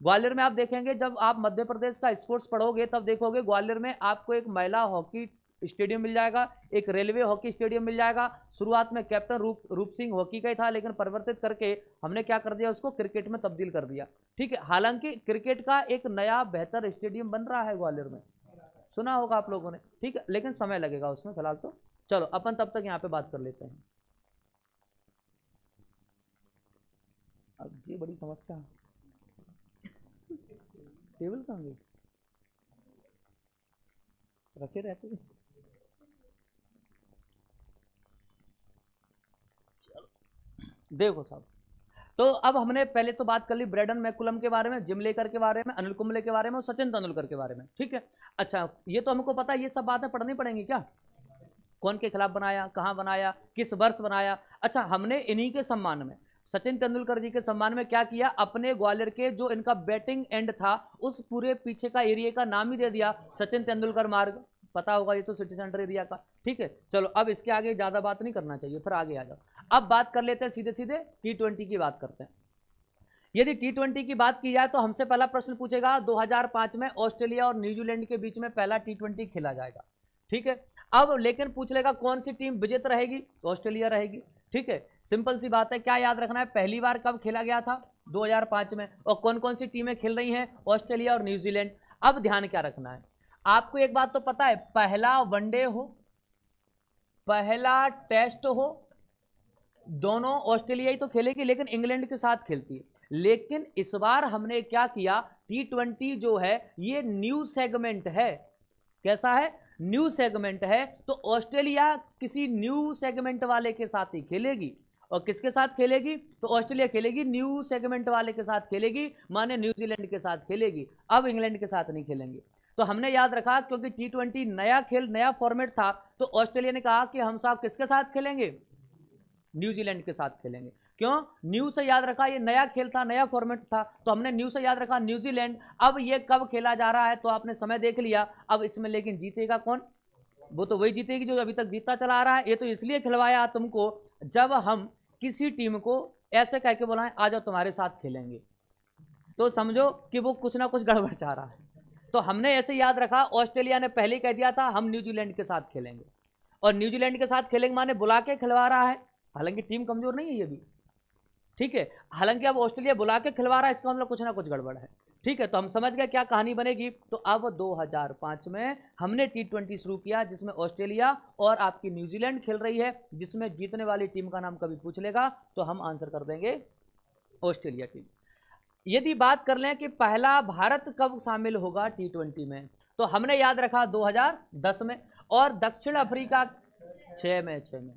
A: ग्वालियर में आप देखेंगे जब आप मध्य प्रदेश का स्पोर्ट्स पढ़ोगे तब देखोगे ग्वालियर में आपको एक महिला हॉकी स्टेडियम मिल जाएगा एक रेलवे हॉकी स्टेडियम मिल जाएगा शुरुआत में कैप्टन रूप रूप सिंह हॉकी का ही था लेकिन परिवर्तित करके हमने क्या कर दिया उसको क्रिकेट में तब्दील कर दिया ठीक है हालांकि क्रिकेट का एक नया बेहतर स्टेडियम बन रहा है ग्वालियर में सुना होगा आप लोगों ने ठीक है लेकिन समय लगेगा उसमें फिलहाल तो चलो अपन तब तक यहाँ पे बात कर लेते हैं अब ये बड़ी समस्या टेबल कहाँ गई रखे रहते हैं देखो साहब तो अब हमने पहले तो बात कर ली ब्रेडन मैकुलम के बारे में जिम लेकर के बारे में अनिल कुंबले के बारे में और सचिन तेंदुलकर के बारे में ठीक है अच्छा ये तो हमको पता है ये सब बातें पढ़नी पड़ेंगी क्या कौन के खिलाफ बनाया कहाँ बनाया किस वर्ष बनाया अच्छा हमने इन्हीं के सम्मान में सचिन तेंदुलकर जी के सम्मान में क्या किया अपने ग्वालियर के जो इनका बैटिंग एंड था उस पूरे पीछे का एरिया का नाम ही दे दिया सचिन तेंदुलकर मार्ग पता होगा ये तो सिटी सेंटर एरिया का ठीक है चलो अब इसके आगे ज़्यादा बात नहीं करना चाहिए फिर आगे आ जाओ अब बात कर लेते हैं सीधे सीधे टी ट्वेंटी की बात करते हैं यदि टी ट्वेंटी की बात की जाए तो हमसे पहला प्रश्न पूछेगा 2005 में ऑस्ट्रेलिया और न्यूजीलैंड के बीच में पहला टी ट्वेंटी खेला जाएगा ठीक है अब लेकिन पूछ लेगा कौन सी टीम विजेत रहेगी तो ऑस्ट्रेलिया रहेगी ठीक है सिंपल सी बात है क्या याद रखना है पहली बार कब खेला गया था 2005 में और कौन कौन सी टीमें खेल रही हैं ऑस्ट्रेलिया और न्यूजीलैंड अब ध्यान क्या रखना है आपको एक बात तो पता है पहला वनडे हो पहला टेस्ट हो दोनों ऑस्ट्रेलिया ही तो खेलेगी लेकिन इंग्लैंड के साथ खेलती है लेकिन इस बार हमने क्या किया टी ट्वेंटी जो है ये न्यू सेगमेंट है कैसा है न्यू सेगमेंट है तो ऑस्ट्रेलिया किसी न्यू सेगमेंट वाले के साथ ही खेलेगी और किसके साथ खेलेगी तो ऑस्ट्रेलिया खेलेगी न्यू सेगमेंट वाले के साथ खेलेगी माने न्यूजीलैंड के साथ खेलेगी अब इंग्लैंड के साथ नहीं खेलेंगे तो हमने याद रखा क्योंकि टी ट्वेंटी नया खेल नया फॉर्मेट था तो ऑस्ट्रेलिया ने कहा कि हम साहब किसके साथ खेलेंगे न्यूजीलैंड के साथ खेलेंगे क्यों न्यू से याद रखा ये नया खेल था नया फॉर्मेट था तो हमने न्यू से याद रखा न्यूजीलैंड अब ये कब खेला जा रहा है तो आपने समय देख लिया अब इसमें लेकिन जीतेगा कौन वो तो वही जीतेगी जो अभी तक जीतता चला आ रहा है ये तो इसलिए खिलवाया तुमको जब हम किसी टीम को ऐसे कह के बुलाएं आ जाओ तुम्हारे साथ खेलेंगे तो समझो कि वो कुछ ना कुछ गड़बड़ चाह रहा है तो हमने ऐसे याद रखा ऑस्ट्रेलिया ने पहले कह दिया था हम न्यूजीलैंड के साथ खेलेंगे और न्यूजीलैंड के साथ खेलेंगे माने बुला के खिलवा रहा है हालांकि टीम कमजोर नहीं है ये भी ठीक है हालांकि अब ऑस्ट्रेलिया बुला के खिलवा रहा है इसका मतलब कुछ ना कुछ गड़बड़ है ठीक है तो हम समझ गए क्या कहानी बनेगी तो अब 2005 में हमने टी ट्वेंटी शुरू किया जिसमें ऑस्ट्रेलिया और आपकी न्यूजीलैंड खेल रही है जिसमें जीतने वाली टीम का नाम कभी पूछ लेगा तो हम आंसर कर देंगे ऑस्ट्रेलिया टीम यदि बात कर लें कि पहला भारत कब शामिल होगा टी ट्वेंटी में तो हमने याद रखा 2010 में और दक्षिण अफ्रीका छः में छः में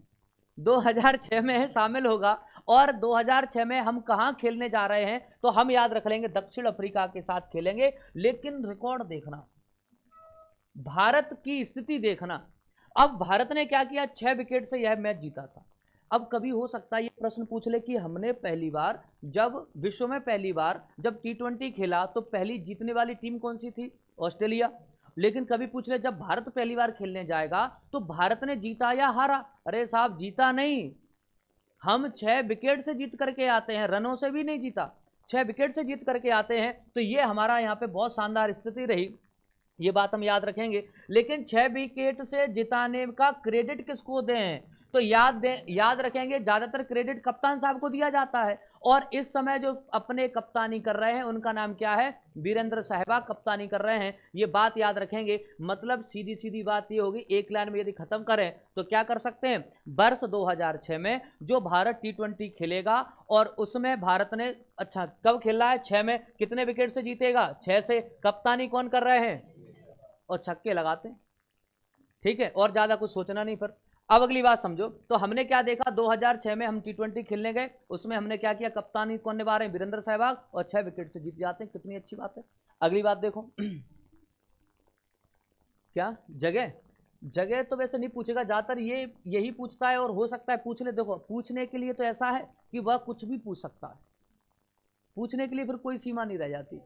A: 2006 में शामिल होगा और 2006 में हम कहाँ खेलने जा रहे हैं तो हम याद रख लेंगे दक्षिण अफ्रीका के साथ खेलेंगे लेकिन रिकॉर्ड देखना भारत की स्थिति देखना अब भारत ने क्या किया छः विकेट से यह मैच जीता था अब कभी हो सकता है ये प्रश्न पूछ ले कि हमने पहली बार जब विश्व में पहली बार जब टी ट्वेंटी खेला तो पहली जीतने वाली टीम कौन सी थी ऑस्ट्रेलिया लेकिन कभी पूछ ले जब भारत पहली बार खेलने जाएगा तो भारत ने जीता या हारा अरे साहब जीता नहीं हम छह विकेट से जीत करके आते हैं रनों से भी नहीं जीता छह विकेट से जीत करके आते हैं तो ये हमारा यहाँ पे बहुत शानदार स्थिति रही ये बात हम याद रखेंगे लेकिन छह विकेट से जिताने का क्रेडिट किसको दें तो याद याद रखेंगे ज़्यादातर क्रेडिट कप्तान साहब को दिया जाता है और इस समय जो अपने कप्तानी कर रहे हैं उनका नाम क्या है वीरेंद्र साहबा कप्तानी कर रहे हैं ये बात याद रखेंगे मतलब सीधी सीधी बात ये होगी एक लाइन में यदि ख़त्म करें तो क्या कर सकते हैं वर्ष 2006 में जो भारत टी खेलेगा और उसमें भारत ने अच्छा कब खेला है छः में कितने विकेट से जीतेगा छः से कप्तानी कौन कर रहे हैं और छक्के लगाते हैं ठीक है और ज़्यादा कुछ सोचना नहीं पर अब अगली बात समझो तो हमने क्या देखा 2006 में हम टी खेलने गए उसमें हमने क्या किया कप्तानी कौन निभा रहे हैं वीरेंद्र सहवाग और छह विकेट से जीत जाते हैं कितनी अच्छी बात है अगली बात देखो क्या जगह जगह तो वैसे नहीं पूछेगा ज़्यादातर ये यही पूछता है और हो सकता है पूछ ले देखो पूछने के लिए तो ऐसा है कि वह कुछ भी पूछ सकता है पूछने के लिए फिर कोई सीमा नहीं रह जाती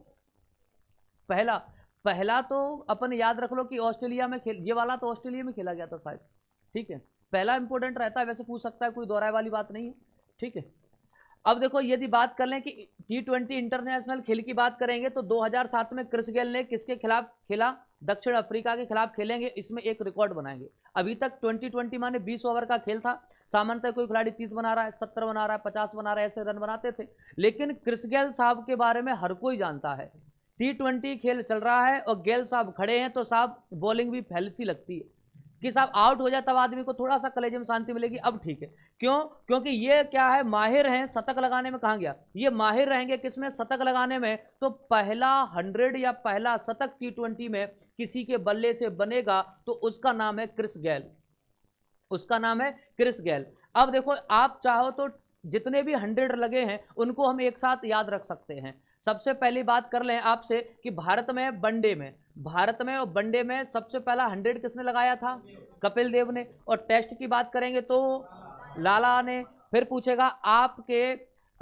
A: पहला पहला तो अपन याद रख लो कि ऑस्ट्रेलिया में खेल ये वाला तो ऑस्ट्रेलिया में खेला गया था शायद ठीक है पहला इंपॉर्टेंट रहता है वैसे पूछ सकता है कोई दोहराए वाली बात नहीं है ठीक है अब देखो यदि बात कर लें कि टी ट्वेंटी इंटरनेशनल खेल की बात करेंगे तो 2007 में क्रिस गेल ने किसके खिलाफ खेला दक्षिण अफ्रीका के खिलाफ खेलेंगे इसमें एक रिकॉर्ड बनाएंगे अभी तक 2020 माने 20 ओवर का खेल था सामान्यतः कोई खिलाड़ी 30 बना रहा है 70 बना रहा है 50 बना रहा है ऐसे रन बनाते थे लेकिन क्रिस गेल साहब के बारे में हर कोई जानता है टी ट्वेंटी खेल चल रहा है और गेल साहब खड़े हैं तो साहब बॉलिंग भी फैलसी लगती है कि साहब आउट हो जाए तब आदमी को थोड़ा सा कलेजे में शांति मिलेगी अब ठीक है क्यों क्योंकि ये क्या है माहिर हैं शतक लगाने में कहा गया ये माहिर रहेंगे किस में शतक लगाने में तो पहला हंड्रेड या पहला शतक टी ट्वेंटी में किसी के बल्ले से बनेगा तो उसका नाम है क्रिस गैल उसका नाम है क्रिस गैल अब देखो आप चाहो तो जितने भी हंड्रेड लगे हैं उनको हम एक साथ याद रख सकते हैं सबसे पहली बात कर लें आपसे कि भारत में वनडे में भारत में और वनडे में सबसे पहला हंड्रेड किसने लगाया था कपिल देव ने और टेस्ट की बात करेंगे तो लाला ने फिर पूछेगा आपके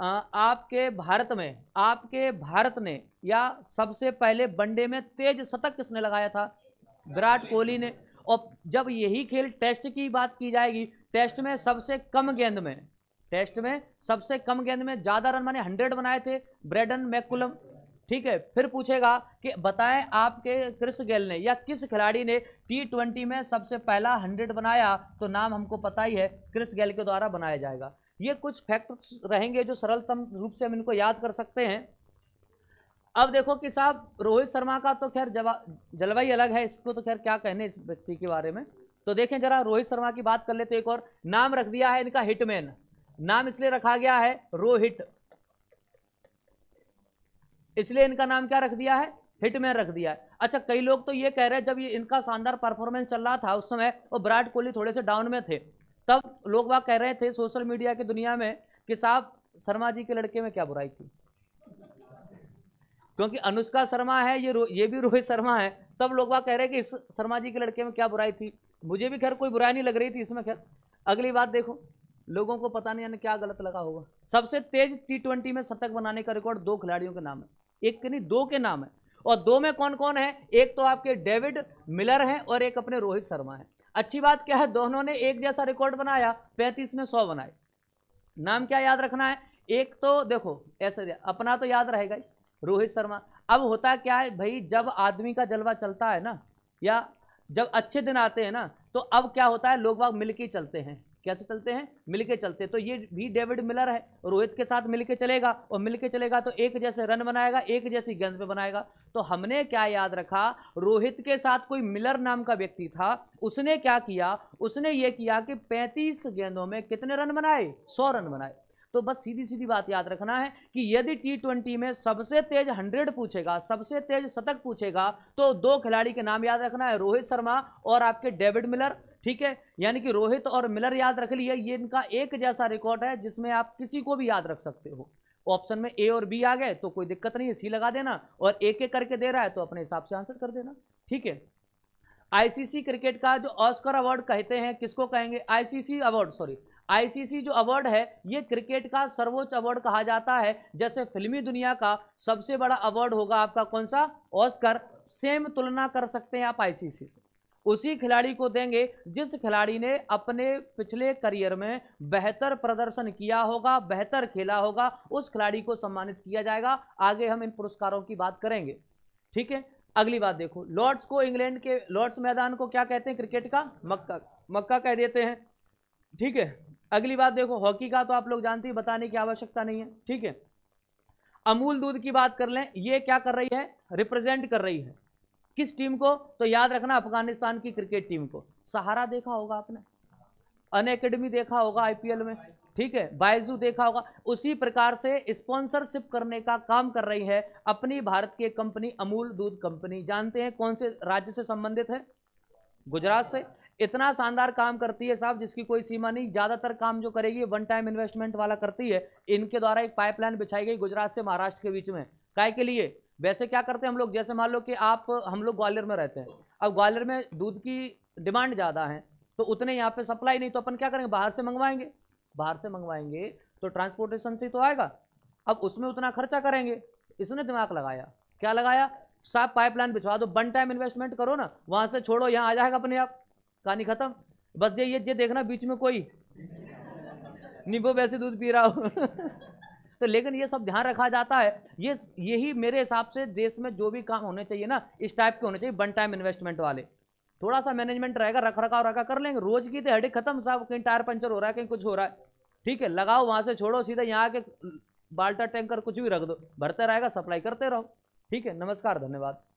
A: आपके भारत में आपके भारत ने या सबसे पहले वनडे में तेज शतक किसने लगाया था विराट कोहली ने और जब यही खेल टेस्ट की बात की जाएगी टेस्ट में सबसे कम गेंद में टेस्ट में सबसे कम गेंद में ज़्यादा रन माने हंड्रेड बनाए थे ब्रेडन मैकुलम ठीक है फिर पूछेगा कि बताएं आपके क्रिस गेल ने या किस खिलाड़ी ने टी ट्वेंटी में सबसे पहला हंड्रेड बनाया तो नाम हमको पता ही है क्रिस गेल के द्वारा बनाया जाएगा ये कुछ फैक्ट्स रहेंगे जो सरलतम रूप से हम इनको याद कर सकते हैं अब देखो कि साहब रोहित शर्मा का तो खैर जलवाई अलग है इसको तो खैर क्या कहने इस व्यक्ति के बारे में तो देखें जरा रोहित शर्मा की बात कर ले तो एक और नाम रख दिया है इनका हिटमैन नाम इसलिए रखा गया है रोहित इसलिए इनका नाम क्या रख दिया है हिटमैन रख दिया है अच्छा कई लोग तो ये कह रहे हैं जब ये इनका शानदार परफॉर्मेंस चल रहा था उस समय वो विराट कोहली थोड़े से डाउन में थे तब लोग वह कह रहे थे सोशल मीडिया की दुनिया में कि साहब शर्मा जी के लड़के में क्या बुराई थी क्योंकि अनुष्का शर्मा है ये ये भी रोहित शर्मा है तब लोग वह कह रहे हैं कि इस शर्मा जी के लड़के में क्या बुराई थी मुझे भी खैर कोई बुराई नहीं लग रही थी इसमें खैर अगली बात देखो लोगों को पता नहीं क्या गलत लगा होगा सबसे तेज टी ट्वेंटी में शतक बनाने का रिकॉर्ड दो खिलाड़ियों के नाम है एक के नहीं दो के नाम है और दो में कौन कौन है एक तो आपके डेविड मिलर हैं और एक अपने रोहित शर्मा हैं अच्छी बात क्या है दोनों ने एक जैसा रिकॉर्ड बनाया पैंतीस में सौ बनाए नाम क्या याद रखना है एक तो देखो ऐसे अपना तो याद रहेगा रोहित शर्मा अब होता क्या है भाई जब आदमी का जलवा चलता है ना या जब अच्छे दिन आते हैं ना तो अब क्या होता है लोग बाग मिल के चलते हैं कैसे चलते हैं मिलके चलते हैं तो ये भी डेविड मिलर है रोहित के साथ मिलके चलेगा और मिलके चलेगा तो एक जैसे रन बनाएगा एक जैसी गेंद पे बनाएगा तो हमने क्या याद रखा रोहित के साथ कोई मिलर नाम का व्यक्ति था उसने क्या किया उसने ये किया कि पैंतीस गेंदों में कितने रन बनाए सौ रन बनाए तो बस सीधी सीधी बात याद रखना है कि यदि टी ट्वेंटी में सबसे तेज हंड्रेड पूछेगा सबसे तेज शतक पूछेगा तो दो खिलाड़ी के नाम याद रखना है रोहित शर्मा और आपके डेविड मिलर ठीक है यानी कि रोहित और मिलर याद रख लिया ये इनका एक जैसा रिकॉर्ड है जिसमें आप किसी को भी याद रख सकते हो ऑप्शन में ए और बी आ गए तो कोई दिक्कत नहीं है सी लगा देना और एक एक करके दे रहा है तो अपने हिसाब से आंसर कर देना ठीक है आईसीसी क्रिकेट का जो ऑस्कर अवार्ड कहते हैं किसको कहेंगे आईसीसी अवार्ड सॉरी आईसीसी जो अवार्ड है ये क्रिकेट का सर्वोच्च अवार्ड कहा जाता है जैसे फिल्मी दुनिया का सबसे बड़ा अवार्ड होगा आपका कौन सा ऑस्कर सेम तुलना कर सकते हैं आप आईसीसी से उसी खिलाड़ी को देंगे जिस खिलाड़ी ने अपने पिछले करियर में बेहतर प्रदर्शन किया होगा बेहतर खेला होगा उस खिलाड़ी को सम्मानित किया जाएगा आगे हम इन पुरस्कारों की बात करेंगे ठीक है अगली बात देखो लॉर्ड्स को इंग्लैंड के लॉर्ड्स मैदान को क्या कहते हैं क्रिकेट का मक्का मक्का कह देते हैं ठीक है अगली बात देखो हॉकी का तो आप लोग जानते ही बताने की आवश्यकता नहीं है ठीक है अमूल दूध की बात कर लें ये क्या कर रही है रिप्रेजेंट कर रही है किस टीम को तो याद रखना अफगानिस्तान की क्रिकेट टीम को सहारा देखा होगा आपने अन अकेडमी देखा होगा आईपीएल में ठीक है बायजू देखा होगा उसी प्रकार से स्पॉन्सरशिप करने का काम कर रही है अपनी भारत की कंपनी अमूल दूध कंपनी जानते हैं कौन से राज्य से संबंधित है गुजरात से इतना शानदार काम करती है साहब जिसकी कोई सीमा नहीं ज़्यादातर काम जो करेगी वन टाइम इन्वेस्टमेंट वाला करती है इनके द्वारा एक पाइपलाइन बिछाई गई गुजरात से महाराष्ट्र के बीच में काय के लिए वैसे क्या करते हैं हम लोग जैसे मान लो कि आप हम लोग ग्वालियर में रहते हैं अब ग्वालियर में दूध की डिमांड ज़्यादा है तो उतने यहाँ पे सप्लाई नहीं तो अपन क्या करेंगे बाहर से मंगवाएंगे बाहर से मंगवाएंगे तो ट्रांसपोर्टेशन से तो आएगा अब उसमें उतना खर्चा करेंगे इसने दिमाग लगाया क्या लगाया साफ पाइपलाइन बिछवा दो वन टाइम इन्वेस्टमेंट करो ना वहाँ से छोड़ो यहाँ आ जाएगा अपने आप कहानी खत्म बस ये ये देखना बीच में कोई नींबू वैसे दूध पी रहा हो तो लेकिन ये सब ध्यान रखा जाता है ये यही मेरे हिसाब से देश में जो भी काम होने चाहिए ना इस टाइप के होने चाहिए वन टाइम इन्वेस्टमेंट वाले थोड़ा सा मैनेजमेंट रहेगा रख रखाव रखा कर लेंगे रोज की तो हेडेक खत्म साहब कहीं टायर पंचर हो रहा है कहीं कुछ हो रहा है ठीक है लगाओ वहाँ से छोड़ो सीधा यहाँ आके बाल्टा टैंकर कुछ भी रख दो भरते रहेगा सप्लाई करते रहो ठीक है नमस्कार धन्यवाद